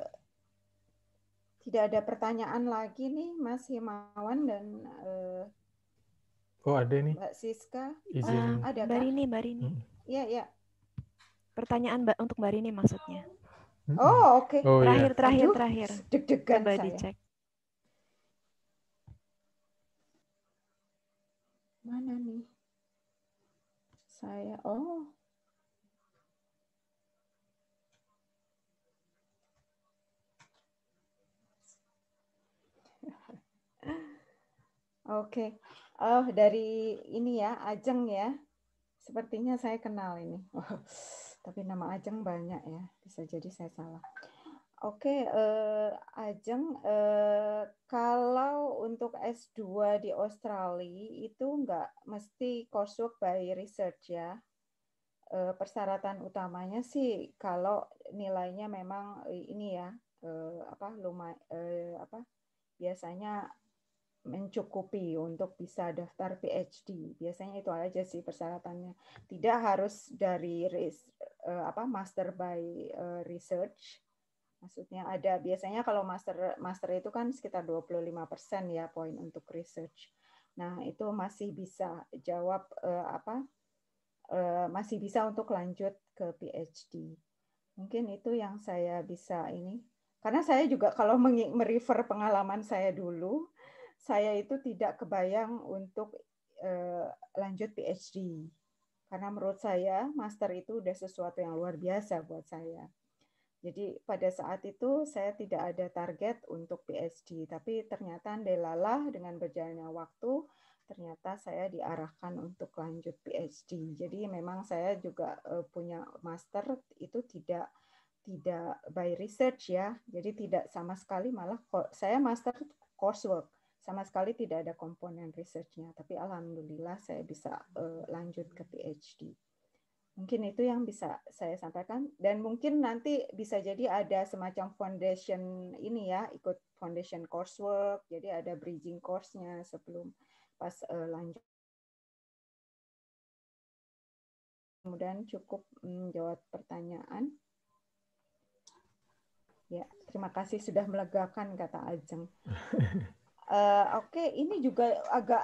tidak ada pertanyaan lagi nih Mas Himawan dan uh, Oh ada nih Mbak Siska. Izin. Ah, ada Mbak Rini, Mbak Rini. Hmm. Ya ya. Pertanyaan untuk Mbak Rini maksudnya. Oh, oke. Okay. Oh, iya. terakhir, iya. terakhir, Aduh, terakhir. Deg-degan Coba saya. dicek. Mana nih? Saya, oh. Oke, okay. oh dari ini ya, Ajeng ya. Sepertinya saya kenal ini. tapi nama Ajeng banyak ya, bisa jadi saya salah. Oke, okay, uh, eh, Ajeng, uh, kalau untuk S2 di Australia itu nggak mesti coursework by research ya. Uh, persyaratan utamanya sih kalau nilainya memang ini ya, apa lumayan apa biasanya mencukupi untuk bisa daftar PhD. Biasanya itu aja sih persyaratannya. Tidak harus dari uh, apa master by eh, research. Maksudnya ada biasanya kalau master master itu kan sekitar 25% ya poin untuk research. Nah, itu masih bisa jawab eh, apa? masih bisa untuk lanjut ke PhD. Mungkin itu yang saya bisa ini. Karena saya juga kalau merefer pengalaman saya dulu, saya itu tidak kebayang untuk uh, lanjut PhD karena menurut saya master itu udah sesuatu yang luar biasa buat saya. Jadi pada saat itu saya tidak ada target untuk PhD, tapi ternyata delalah dengan berjalannya waktu ternyata saya diarahkan untuk lanjut PhD. Jadi memang saya juga eh, punya master itu tidak tidak by research ya. Jadi tidak sama sekali malah saya master coursework sama sekali tidak ada komponen researchnya tapi alhamdulillah saya bisa uh, lanjut ke PhD mungkin itu yang bisa saya sampaikan dan mungkin nanti bisa jadi ada semacam foundation ini ya ikut foundation coursework jadi ada bridging course-nya sebelum pas uh, lanjut kemudian cukup menjawab pertanyaan ya terima kasih sudah melegakan kata Ajeng Eh, oke okay, ini juga agak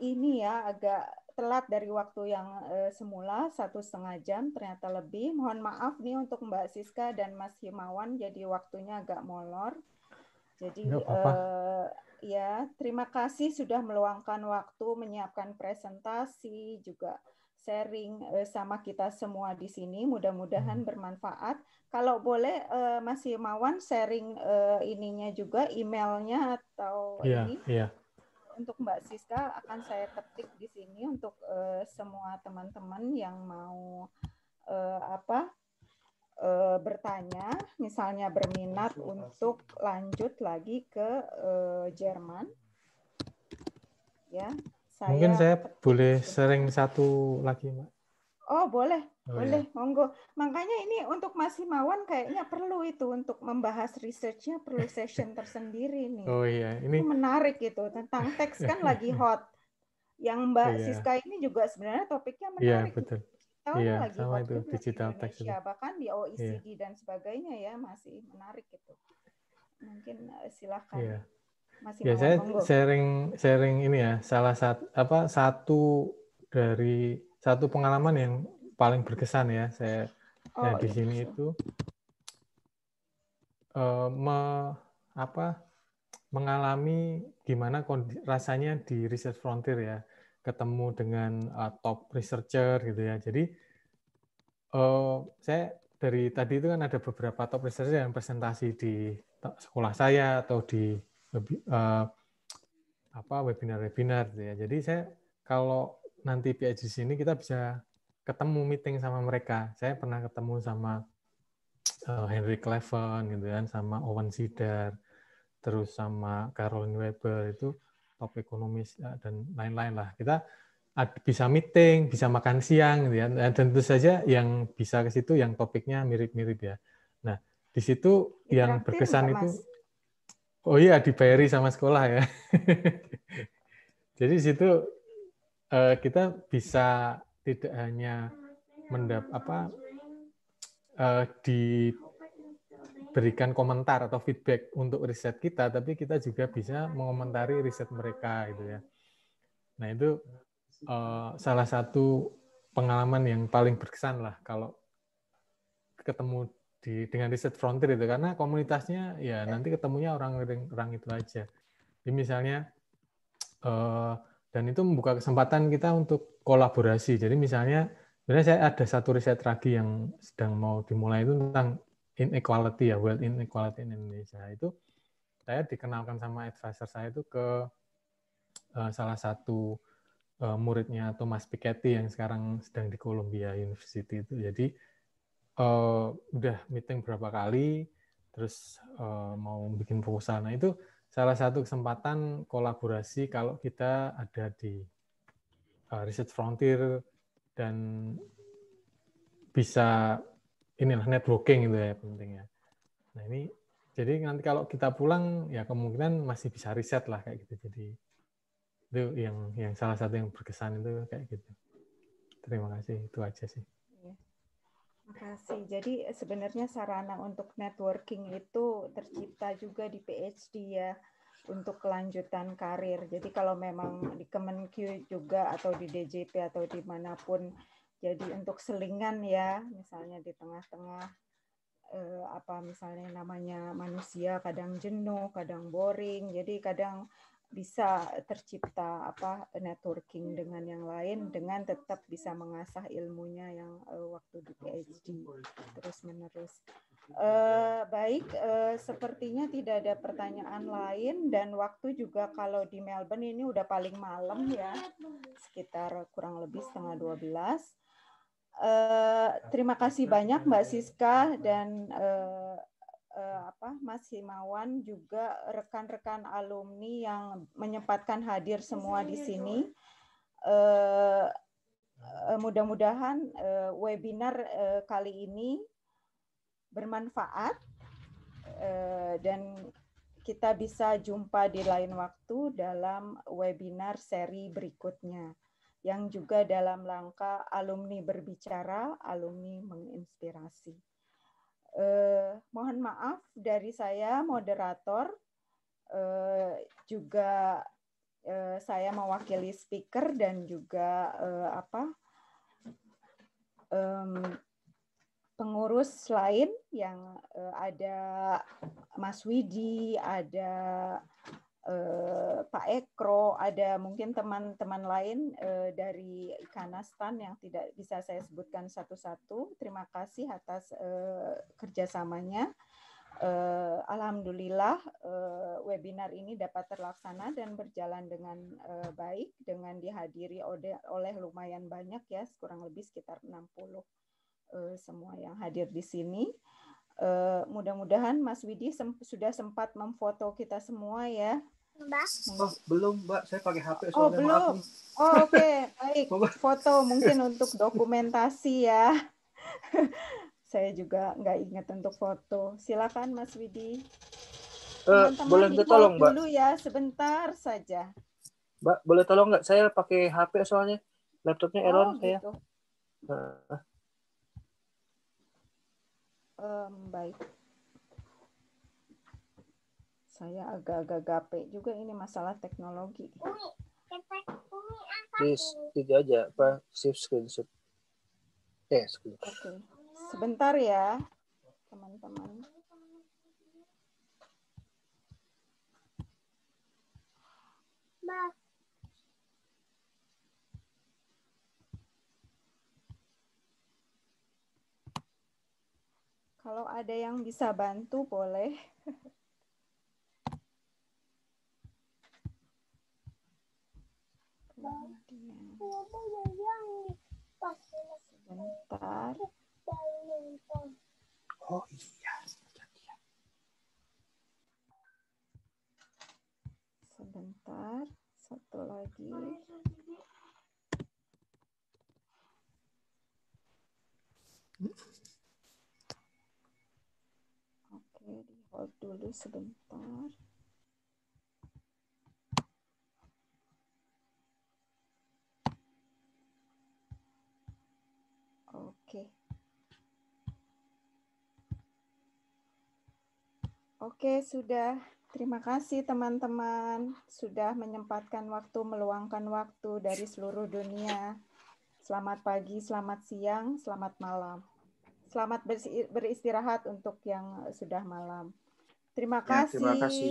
ini ya agak telat dari waktu yang uh, semula satu setengah jam ternyata lebih mohon maaf nih untuk Mbak Siska dan Mas Himawan jadi waktunya agak molor jadi uh, ya terima kasih sudah meluangkan waktu menyiapkan presentasi juga sharing eh, sama kita semua di sini. Mudah-mudahan hmm. bermanfaat. Kalau boleh uh, Mas sharing uh, ininya juga emailnya atau yeah, ini. Yeah. Untuk Mbak Siska akan saya ketik di sini untuk uh, semua teman-teman yang mau uh, apa uh, bertanya, misalnya berminat masuk, untuk lanjut lagi ke uh, Jerman, ya saya Mungkin saya boleh sering satu lagi, Mbak. Oh, boleh. Oh, iya. boleh, ya. monggo. Makanya ini untuk Mas Himawan kayaknya perlu itu untuk membahas researchnya perlu session tersendiri nih. Oh iya, ini ini menarik gitu tentang teks kan lagi hot. Yang Mbak oh, iya. Siska ini juga sebenarnya topiknya iya, menarik. Iya, betul. Tahun iya, lagi sama hot itu digital di teks itu. bahkan di OECD iya. E dan sebagainya ya masih menarik gitu. Mungkin eh, silakan. Iya. Masih Biasanya monggo. sharing sharing ini ya salah satu apa satu dari satu pengalaman yang paling berkesan ya saya oh, ya, di iya. sini itu uh, me, apa mengalami gimana rasanya di research frontier ya ketemu dengan uh, top researcher gitu ya jadi uh, saya dari tadi itu kan ada beberapa top researcher yang presentasi di sekolah saya atau di uh, apa webinar-webinar gitu ya. Jadi saya kalau nanti PhD sini kita bisa ketemu meeting sama mereka. Saya pernah ketemu sama uh, Henry Cleven gitu kan, sama Owen Sider terus sama Caroline Weber itu top ekonomis eh, dan lain-lain lah. Kita bisa meeting, bisa makan siang, gitu ya. Dan tentu saja yang bisa ke situ yang topiknya mirip-mirip ya. Nah, di situ yang berkesan itu, Oh iya, dibayari sama sekolah ya. Jadi situ eh, kita bisa tidak hanya mendap apa eh, diberikan komentar atau feedback untuk riset kita, tapi kita juga bisa mengomentari riset mereka gitu ya. Nah itu eh, salah satu pengalaman yang paling berkesan lah kalau ketemu di dengan riset frontier itu karena komunitasnya ya iya. nanti ketemunya orang-orang itu aja. Jadi misalnya eh, dan itu membuka kesempatan kita untuk kolaborasi. Jadi misalnya sebenarnya saya ada satu riset lagi yang sedang mau dimulai itu tentang inequality ya wealth inequality in Indonesia itu saya dikenalkan sama advisor saya itu ke eh, salah satu uh, muridnya Thomas Piketty yang sekarang sedang di Columbia University itu. Jadi uh, udah meeting berapa kali, terus uh, mau bikin proposal. Nah itu salah satu kesempatan kolaborasi kalau kita ada di uh, Research Frontier dan bisa inilah networking gitu ya pentingnya. Nah ini jadi nanti kalau kita pulang ya kemungkinan masih bisa riset lah kayak gitu. Jadi itu yang yang salah satu yang berkesan itu kayak gitu. Terima kasih itu aja sih kasih. Iya jadi sebenarnya sarana untuk networking itu tercipta juga di PhD ya untuk kelanjutan karir. Jadi kalau memang di Kemenq juga atau di DJP atau dimanapun, jadi untuk selingan ya, misalnya di tengah-tengah eh, apa misalnya namanya manusia kadang jenuh, kadang boring. Jadi kadang bisa tercipta apa networking dengan yang lain dengan tetap bisa mengasah ilmunya yang uh, waktu di PhD terus menerus uh, baik uh, sepertinya tidak ada pertanyaan lain dan waktu juga kalau di Melbourne ini udah paling malam ya sekitar kurang lebih setengah 12 belas Uh, terima kasih banyak Mbak Siska dan uh, uh, apa Mas Himawan juga rekan-rekan alumni yang menyempatkan hadir semua di sini. uh, mudah-mudahan uh, webinar uh, kali ini bermanfaat uh, dan kita bisa jumpa di lain waktu dalam webinar seri berikutnya yang juga dalam langkah alumni berbicara, alumni menginspirasi. Eh, mohon maaf dari saya moderator eh, juga eh, saya mewakili speaker dan juga eh, apa eh, pengurus lain yang eh, ada Mas Widi, ada eh, Pak Ekro, ada mungkin teman-teman lain eh, dari Kanastan yang tidak bisa saya sebutkan satu-satu. Terima kasih atas eh, kerjasamanya. Eh, Alhamdulillah eh, webinar ini dapat terlaksana dan berjalan dengan eh, baik dengan dihadiri oleh, oleh lumayan banyak ya, kurang lebih sekitar 60 eh, semua yang hadir di sini. Uh, mudah-mudahan Mas Widi sem sudah sempat memfoto kita semua ya. Mbak? Oh, belum, Mbak. Saya pakai HP oh, soalnya. Oh, belum. Oh, oke. Okay. Baik. Foto mungkin untuk dokumentasi ya. Saya juga nggak ingat untuk foto. Silakan Mas Widi. Eh, Teman-teman boleh minta tolong, Mbak? Dulu ya, sebentar saja. Mbak, boleh tolong nggak? Saya pakai HP soalnya. Laptopnya oh, error oh, saya. Gitu. Um, baik. Saya agak-agak gape juga ini masalah teknologi. Umi, Please, itu aja, apa, shift screenshot. Eh, screenshot. Oke, okay. sebentar ya, teman-teman. Kalau ada yang bisa bantu, boleh. sebentar. Oh iya, sebentar. Iya. Sebentar, satu lagi. Oke, di hold dulu sebentar. Oke, sudah. Terima kasih teman-teman sudah menyempatkan waktu meluangkan waktu dari seluruh dunia. Selamat pagi, selamat siang, selamat malam. Selamat beristirahat untuk yang sudah malam. Terima kasih. Ya, terima kasih.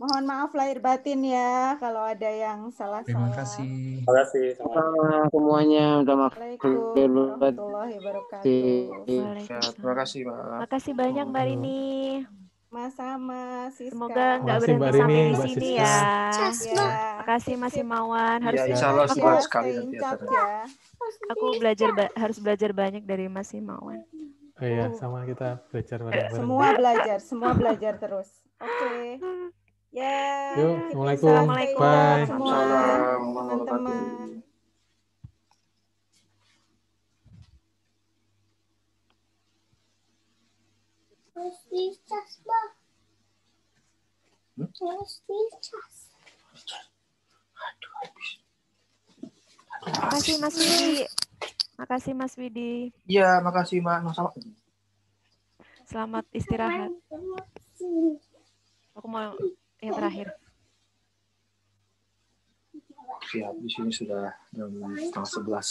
Mohon maaf lahir batin ya kalau ada yang salah Terima kasih. Terima kasih. Sama semuanya udah maaf. Waalaikumsalam warahmatullahi wabarakatuh. Iya. Terima kasih, Mbak. Terima kasih banyak, Mbak Rini. Sama-sama, Siska. Semoga nggak berhenti sampai di sini ya. ya. kasih Mas Imawan. Harus ya, insya ya. aku, sekali ya. Aku belajar harus belajar banyak dari Mas Imawan. Oh iya, sama kita belajar bareng-bareng. Semua belajar, semua belajar terus. Oke. Okay. Ya. Yeah. Yuk, Assalamualaikum. Assalamualaikum. Bye. Assalamualaikum. Teman-teman. makasih Mas Widi. Makasih Mas Widi. Iya, makasih Mas. Selamat. Selamat istirahat. Aku mau yang terakhir. Siap, di sini sudah jam setengah sebelas.